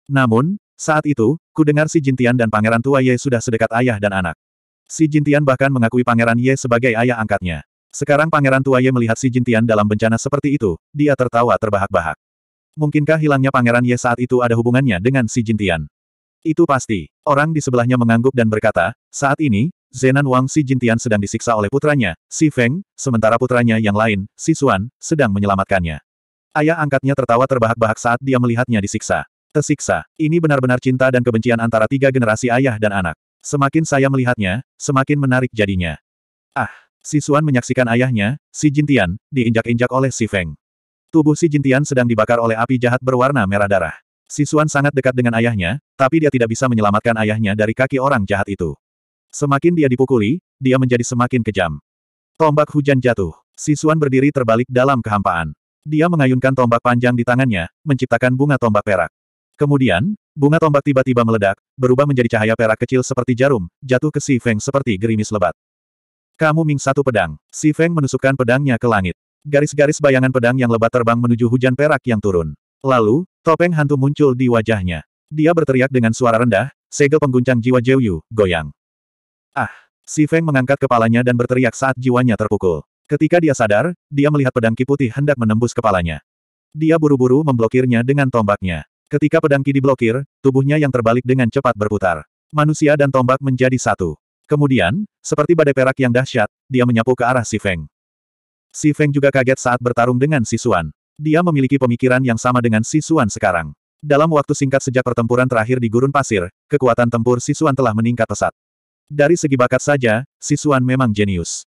Namun, saat itu, ku dengar si Jintian dan Pangeran Tua Ye sudah sedekat ayah dan anak. Si Jintian bahkan mengakui Pangeran Ye sebagai ayah angkatnya. Sekarang Pangeran Tua Ye melihat si Jintian dalam bencana seperti itu, dia tertawa terbahak-bahak. Mungkinkah hilangnya Pangeran Ye saat itu ada hubungannya dengan si Jintian? Itu pasti. Orang di sebelahnya mengangguk dan berkata, saat ini, Zenan Wang si Jintian sedang disiksa oleh putranya, si Feng, sementara putranya yang lain, si Xuan, sedang menyelamatkannya. Ayah angkatnya tertawa terbahak-bahak saat dia melihatnya disiksa. Tersiksa. Ini benar-benar cinta dan kebencian antara tiga generasi ayah dan anak. Semakin saya melihatnya, semakin menarik jadinya. Ah, si Xuan menyaksikan ayahnya, si Jintian, diinjak-injak oleh si Feng. Tubuh si Jintian sedang dibakar oleh api jahat berwarna merah darah. Sisuan sangat dekat dengan ayahnya, tapi dia tidak bisa menyelamatkan ayahnya dari kaki orang jahat itu. Semakin dia dipukuli, dia menjadi semakin kejam. Tombak hujan jatuh. Sisuan berdiri terbalik dalam kehampaan. Dia mengayunkan tombak panjang di tangannya, menciptakan bunga tombak perak. Kemudian, bunga tombak tiba-tiba meledak, berubah menjadi cahaya perak kecil seperti jarum, jatuh ke Si Feng seperti gerimis lebat. Kamu Ming satu pedang. Si Feng menusukkan pedangnya ke langit. Garis-garis bayangan pedang yang lebat terbang menuju hujan perak yang turun. Lalu, topeng hantu muncul di wajahnya. Dia berteriak dengan suara rendah, segel pengguncang jiwa Jeyu, goyang. Ah! Si Feng mengangkat kepalanya dan berteriak saat jiwanya terpukul. Ketika dia sadar, dia melihat pedang ki putih hendak menembus kepalanya. Dia buru-buru memblokirnya dengan tombaknya. Ketika pedang ki diblokir, tubuhnya yang terbalik dengan cepat berputar. Manusia dan tombak menjadi satu. Kemudian, seperti badai perak yang dahsyat, dia menyapu ke arah si Feng. Si Feng juga kaget saat bertarung dengan Si Sisuan. Dia memiliki pemikiran yang sama dengan Si Sisuan sekarang. Dalam waktu singkat sejak pertempuran terakhir di Gurun Pasir, kekuatan tempur Si Sisuan telah meningkat pesat. Dari segi bakat saja, Si Sisuan memang jenius.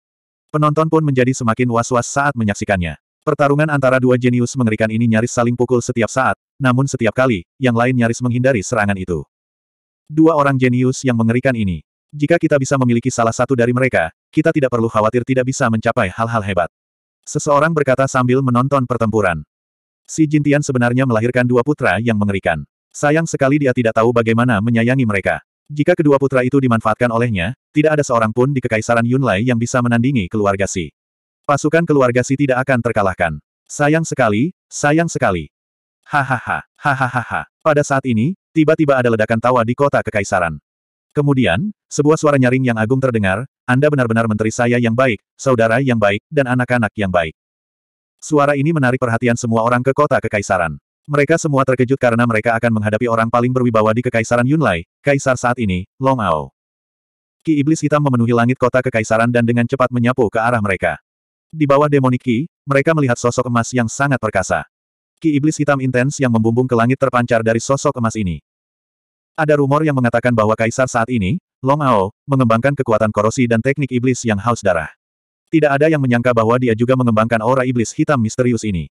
Penonton pun menjadi semakin was-was saat menyaksikannya. Pertarungan antara dua jenius mengerikan ini nyaris saling pukul setiap saat, namun setiap kali, yang lain nyaris menghindari serangan itu. Dua orang jenius yang mengerikan ini. Jika kita bisa memiliki salah satu dari mereka, kita tidak perlu khawatir tidak bisa mencapai hal-hal hebat. Seseorang berkata sambil menonton pertempuran. Si Jintian sebenarnya melahirkan dua putra yang mengerikan. Sayang sekali dia tidak tahu bagaimana menyayangi mereka. Jika kedua putra itu dimanfaatkan olehnya, tidak ada seorang pun di Kekaisaran Yunlai yang bisa menandingi keluarga Si. Pasukan keluarga Si tidak akan terkalahkan. Sayang sekali, sayang sekali. Hahaha, hahaha. Pada saat ini, tiba-tiba ada ledakan tawa di kota Kekaisaran. Kemudian, sebuah suara nyaring yang agung terdengar, Anda benar-benar menteri saya yang baik, saudara yang baik, dan anak-anak yang baik. Suara ini menarik perhatian semua orang ke kota kekaisaran. Mereka semua terkejut karena mereka akan menghadapi orang paling berwibawa di kekaisaran Yunlai, kaisar saat ini, Long Ao. Ki Iblis Hitam memenuhi langit kota kekaisaran dan dengan cepat menyapu ke arah mereka. Di bawah demonik Ki, mereka melihat sosok emas yang sangat perkasa. Ki Iblis Hitam intens yang membumbung ke langit terpancar dari sosok emas ini. Ada rumor yang mengatakan bahwa kaisar saat ini, Long Ao, mengembangkan kekuatan korosi dan teknik iblis yang haus darah. Tidak ada yang menyangka bahwa dia juga mengembangkan aura iblis hitam misterius ini.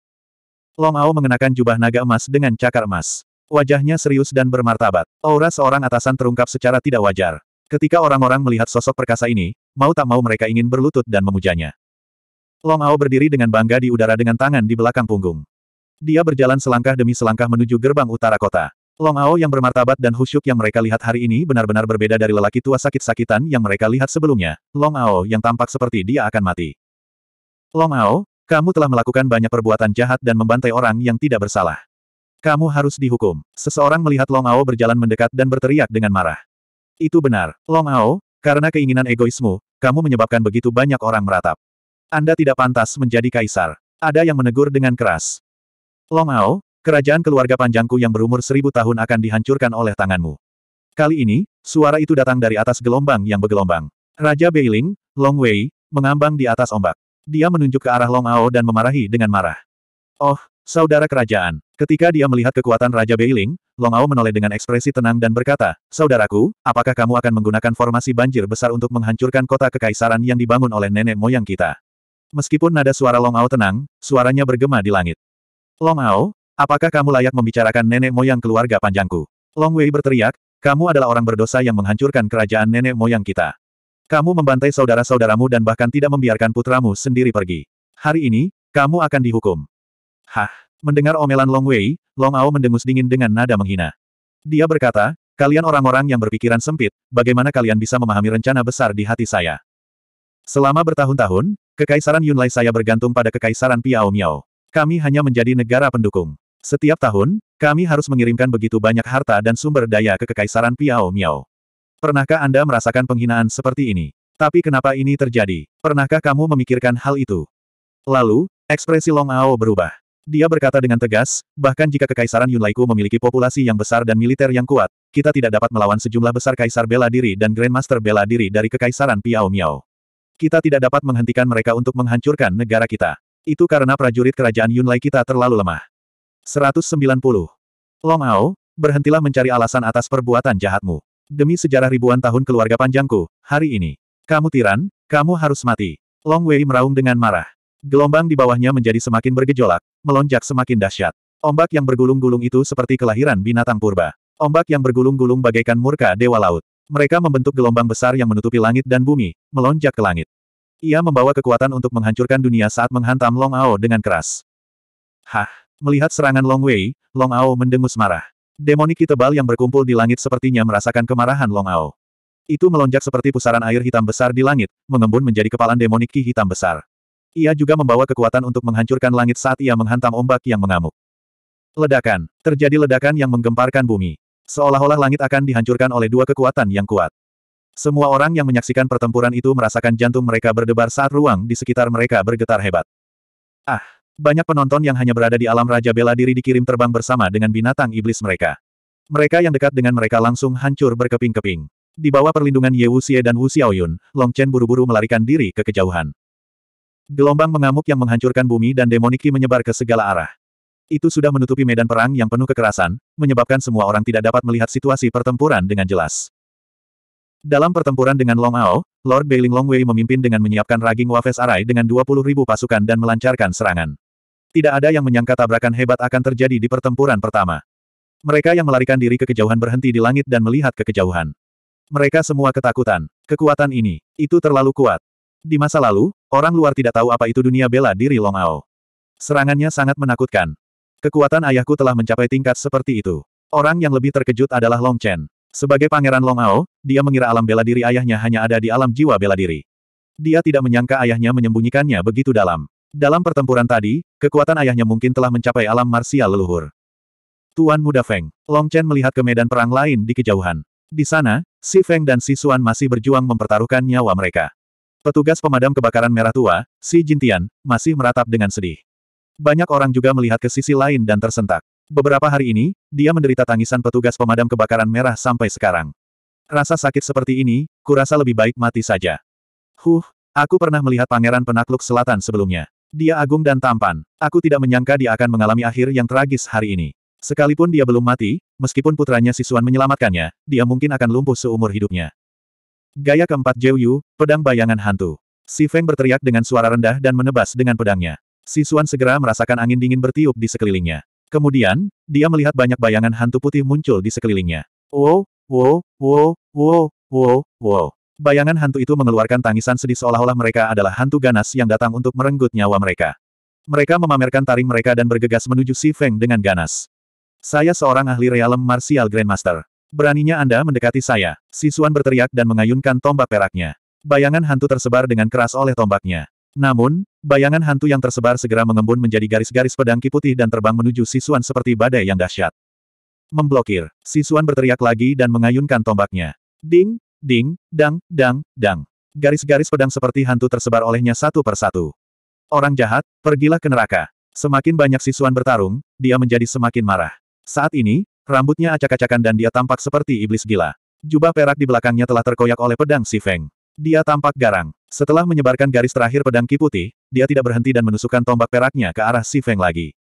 Long Ao mengenakan jubah naga emas dengan cakar emas. Wajahnya serius dan bermartabat. Aura seorang atasan terungkap secara tidak wajar. Ketika orang-orang melihat sosok perkasa ini, mau tak mau mereka ingin berlutut dan memujanya. Long Ao berdiri dengan bangga di udara dengan tangan di belakang punggung. Dia berjalan selangkah demi selangkah menuju gerbang utara kota. Long Ao yang bermartabat dan husyuk yang mereka lihat hari ini benar-benar berbeda dari lelaki tua sakit-sakitan yang mereka lihat sebelumnya, Long Ao yang tampak seperti dia akan mati. Long Ao, kamu telah melakukan banyak perbuatan jahat dan membantai orang yang tidak bersalah. Kamu harus dihukum. Seseorang melihat Long Ao berjalan mendekat dan berteriak dengan marah. Itu benar, Long Ao, karena keinginan egoismu, kamu menyebabkan begitu banyak orang meratap. Anda tidak pantas menjadi kaisar. Ada yang menegur dengan keras. Long Ao, Kerajaan keluarga panjangku yang berumur seribu tahun akan dihancurkan oleh tanganmu. Kali ini, suara itu datang dari atas gelombang yang bergelombang. Raja Beiling, Long Wei, mengambang di atas ombak. Dia menunjuk ke arah Long Ao dan memarahi dengan marah. Oh, saudara kerajaan. Ketika dia melihat kekuatan Raja Beiling, Long Ao menoleh dengan ekspresi tenang dan berkata, Saudaraku, apakah kamu akan menggunakan formasi banjir besar untuk menghancurkan kota kekaisaran yang dibangun oleh nenek moyang kita? Meskipun nada suara Long Ao tenang, suaranya bergema di langit. Long Ao, Apakah kamu layak membicarakan nenek moyang keluarga panjangku? Long Wei berteriak, kamu adalah orang berdosa yang menghancurkan kerajaan nenek moyang kita. Kamu membantai saudara-saudaramu dan bahkan tidak membiarkan putramu sendiri pergi. Hari ini, kamu akan dihukum. Hah? Mendengar omelan Long Wei, Long Ao mendengus dingin dengan nada menghina. Dia berkata, kalian orang-orang yang berpikiran sempit, bagaimana kalian bisa memahami rencana besar di hati saya? Selama bertahun-tahun, kekaisaran Yunlai saya bergantung pada kekaisaran Piao Miao. Kami hanya menjadi negara pendukung. Setiap tahun, kami harus mengirimkan begitu banyak harta dan sumber daya ke Kekaisaran Piao Miao. Pernahkah Anda merasakan penghinaan seperti ini? Tapi kenapa ini terjadi? Pernahkah kamu memikirkan hal itu? Lalu, ekspresi Long Ao berubah. Dia berkata dengan tegas, bahkan jika Kekaisaran Yunlaiku memiliki populasi yang besar dan militer yang kuat, kita tidak dapat melawan sejumlah besar kaisar bela diri dan grandmaster bela diri dari Kekaisaran Piao Miao. Kita tidak dapat menghentikan mereka untuk menghancurkan negara kita. Itu karena prajurit kerajaan Yunlai kita terlalu lemah. 190. Long Ao, berhentilah mencari alasan atas perbuatan jahatmu. Demi sejarah ribuan tahun keluarga panjangku, hari ini. Kamu tiran, kamu harus mati. Long Wei meraung dengan marah. Gelombang di bawahnya menjadi semakin bergejolak, melonjak semakin dahsyat. Ombak yang bergulung-gulung itu seperti kelahiran binatang purba. Ombak yang bergulung-gulung bagaikan murka dewa laut. Mereka membentuk gelombang besar yang menutupi langit dan bumi, melonjak ke langit. Ia membawa kekuatan untuk menghancurkan dunia saat menghantam Long Ao dengan keras. Hah! Melihat serangan Long Wei, Long Ao mendengus marah. Demoniki tebal yang berkumpul di langit sepertinya merasakan kemarahan Long Ao. Itu melonjak seperti pusaran air hitam besar di langit, mengembun menjadi kepalan demoniki hitam besar. Ia juga membawa kekuatan untuk menghancurkan langit saat ia menghantam ombak yang mengamuk. Ledakan. Terjadi ledakan yang menggemparkan bumi. Seolah-olah langit akan dihancurkan oleh dua kekuatan yang kuat. Semua orang yang menyaksikan pertempuran itu merasakan jantung mereka berdebar saat ruang di sekitar mereka bergetar hebat. Ah! Banyak penonton yang hanya berada di alam Raja Bela Diri dikirim terbang bersama dengan binatang iblis mereka. Mereka yang dekat dengan mereka langsung hancur berkeping-keping. Di bawah perlindungan Ye Wuxie dan Wu Xiaoyun, Long Chen buru-buru melarikan diri ke kejauhan. Gelombang mengamuk yang menghancurkan bumi dan demoniki menyebar ke segala arah. Itu sudah menutupi medan perang yang penuh kekerasan, menyebabkan semua orang tidak dapat melihat situasi pertempuran dengan jelas. Dalam pertempuran dengan Long Ao, Lord Beiling Wei memimpin dengan menyiapkan raging Wafes Arai dengan 20.000 pasukan dan melancarkan serangan. Tidak ada yang menyangka tabrakan hebat akan terjadi di pertempuran pertama. Mereka yang melarikan diri ke kejauhan berhenti di langit dan melihat ke kejauhan. Mereka semua ketakutan. Kekuatan ini, itu terlalu kuat. Di masa lalu, orang luar tidak tahu apa itu dunia bela diri Long Ao. Serangannya sangat menakutkan. Kekuatan ayahku telah mencapai tingkat seperti itu. Orang yang lebih terkejut adalah Long Chen. Sebagai pangeran Long Ao, dia mengira alam bela diri ayahnya hanya ada di alam jiwa bela diri. Dia tidak menyangka ayahnya menyembunyikannya begitu dalam. Dalam pertempuran tadi, kekuatan ayahnya mungkin telah mencapai alam marsial leluhur. Tuan Muda Feng, Long Chen melihat ke medan perang lain di kejauhan. Di sana, si Feng dan si Suan masih berjuang mempertaruhkan nyawa mereka. Petugas pemadam kebakaran merah tua, si Jintian, masih meratap dengan sedih. Banyak orang juga melihat ke sisi lain dan tersentak. Beberapa hari ini, dia menderita tangisan petugas pemadam kebakaran merah sampai sekarang. Rasa sakit seperti ini, kurasa lebih baik mati saja. Huh, aku pernah melihat pangeran penakluk selatan sebelumnya. Dia agung dan tampan. Aku tidak menyangka dia akan mengalami akhir yang tragis hari ini. Sekalipun dia belum mati, meskipun putranya Sisuan menyelamatkannya, dia mungkin akan lumpuh seumur hidupnya. Gaya keempat Yu, pedang bayangan hantu. Si Feng berteriak dengan suara rendah dan menebas dengan pedangnya. Sisuan segera merasakan angin dingin bertiup di sekelilingnya. Kemudian, dia melihat banyak bayangan hantu putih muncul di sekelilingnya. Wow, wow, wow, wow, wow, wow. Bayangan hantu itu mengeluarkan tangisan sedih seolah-olah mereka adalah hantu ganas yang datang untuk merenggut nyawa mereka. Mereka memamerkan taring mereka dan bergegas menuju Si Feng dengan ganas. Saya seorang ahli realem martial grandmaster. Beraninya Anda mendekati saya. Sisuan berteriak dan mengayunkan tombak peraknya. Bayangan hantu tersebar dengan keras oleh tombaknya. Namun, bayangan hantu yang tersebar segera mengembun menjadi garis-garis pedang putih dan terbang menuju Sisuan seperti badai yang dahsyat. Memblokir, Sisuan berteriak lagi dan mengayunkan tombaknya. Ding, ding, dang, dang, dang. Garis-garis pedang seperti hantu tersebar olehnya satu persatu. Orang jahat, pergilah ke neraka. Semakin banyak Sisuan bertarung, dia menjadi semakin marah. Saat ini, rambutnya acak-acakan dan dia tampak seperti iblis gila. Jubah perak di belakangnya telah terkoyak oleh pedang si Feng. Dia tampak garang. Setelah menyebarkan garis terakhir pedang ki putih, dia tidak berhenti dan menusukkan tombak peraknya ke arah si Feng lagi.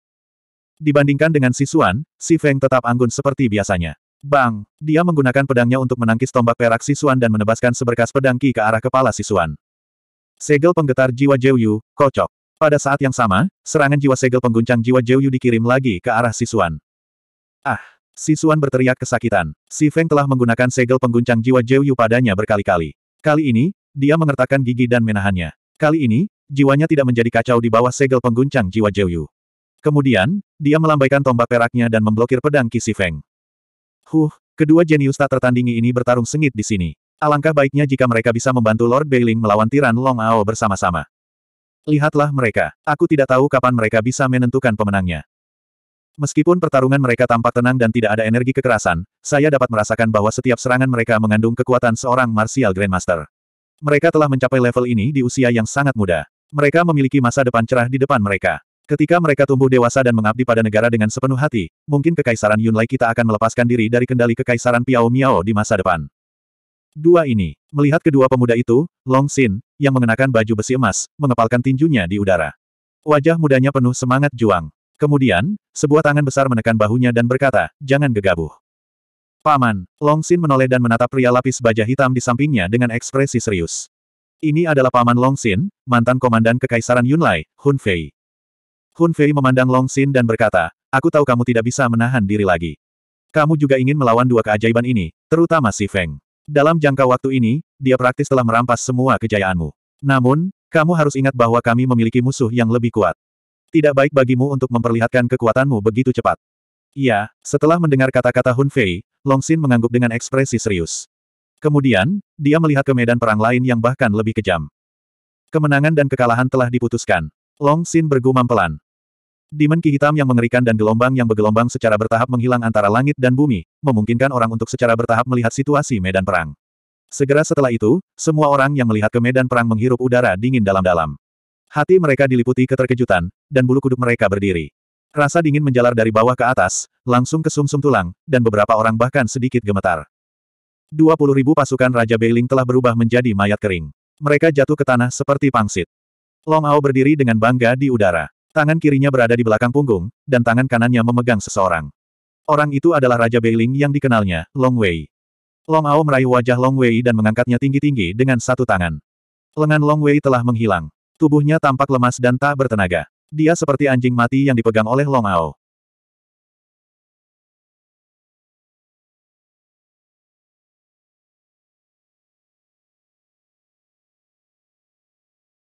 Dibandingkan dengan Sisuan, Suan, si Feng tetap anggun seperti biasanya. Bang! Dia menggunakan pedangnya untuk menangkis tombak perak Sisuan dan menebaskan seberkas pedang Ki ke arah kepala Sisuan. Segel penggetar jiwa Jiuyu, kocok. Pada saat yang sama, serangan jiwa segel pengguncang jiwa Jiuyu dikirim lagi ke arah Sisuan. Ah! Sisuan berteriak kesakitan. Si Feng telah menggunakan segel pengguncang jiwa Jiuyu padanya berkali-kali. Kali ini, dia mengertakkan gigi dan menahannya. Kali ini, jiwanya tidak menjadi kacau di bawah segel pengguncang jiwa Jiuyu. Kemudian, dia melambaikan tombak peraknya dan memblokir pedang Ki Si Feng. Huh, kedua jenius tak tertandingi ini bertarung sengit di sini. Alangkah baiknya jika mereka bisa membantu Lord Beiling melawan Tiran Long Ao bersama-sama. Lihatlah mereka. Aku tidak tahu kapan mereka bisa menentukan pemenangnya. Meskipun pertarungan mereka tampak tenang dan tidak ada energi kekerasan, saya dapat merasakan bahwa setiap serangan mereka mengandung kekuatan seorang martial grandmaster. Mereka telah mencapai level ini di usia yang sangat muda. Mereka memiliki masa depan cerah di depan mereka. Ketika mereka tumbuh dewasa dan mengabdi pada negara dengan sepenuh hati, mungkin Kekaisaran Yunlai kita akan melepaskan diri dari kendali Kekaisaran Piao Miao di masa depan. Dua ini, melihat kedua pemuda itu, Long Xin, yang mengenakan baju besi emas, mengepalkan tinjunya di udara. Wajah mudanya penuh semangat juang. Kemudian, sebuah tangan besar menekan bahunya dan berkata, jangan gegabah. Paman, Long Xin menoleh dan menatap pria lapis baja hitam di sampingnya dengan ekspresi serius. Ini adalah paman Long Xin, mantan komandan Kekaisaran Yunlai, Hun Fei. Hun Fei memandang Long Xin dan berkata, aku tahu kamu tidak bisa menahan diri lagi. Kamu juga ingin melawan dua keajaiban ini, terutama si Feng. Dalam jangka waktu ini, dia praktis telah merampas semua kejayaanmu. Namun, kamu harus ingat bahwa kami memiliki musuh yang lebih kuat. Tidak baik bagimu untuk memperlihatkan kekuatanmu begitu cepat. Iya, setelah mendengar kata-kata Hun Fei, Long Xin mengangguk dengan ekspresi serius. Kemudian, dia melihat ke medan perang lain yang bahkan lebih kejam. Kemenangan dan kekalahan telah diputuskan. Long Xin bergumam pelan. Demon ki hitam yang mengerikan dan gelombang yang bergelombang secara bertahap menghilang antara langit dan bumi, memungkinkan orang untuk secara bertahap melihat situasi medan perang. Segera setelah itu, semua orang yang melihat ke medan perang menghirup udara dingin dalam-dalam. Hati mereka diliputi keterkejutan, dan bulu kuduk mereka berdiri. Rasa dingin menjalar dari bawah ke atas, langsung ke sumsum -sum tulang, dan beberapa orang bahkan sedikit gemetar. 20 ribu pasukan Raja Beiling telah berubah menjadi mayat kering. Mereka jatuh ke tanah seperti pangsit. Long Ao berdiri dengan bangga di udara. Tangan kirinya berada di belakang punggung, dan tangan kanannya memegang seseorang. Orang itu adalah Raja Beiling yang dikenalnya, Long Wei. Long Ao meraih wajah Long Wei dan mengangkatnya tinggi-tinggi dengan satu tangan. Lengan Long Wei telah menghilang. Tubuhnya tampak lemas dan tak bertenaga. Dia seperti anjing mati yang dipegang oleh Long Ao.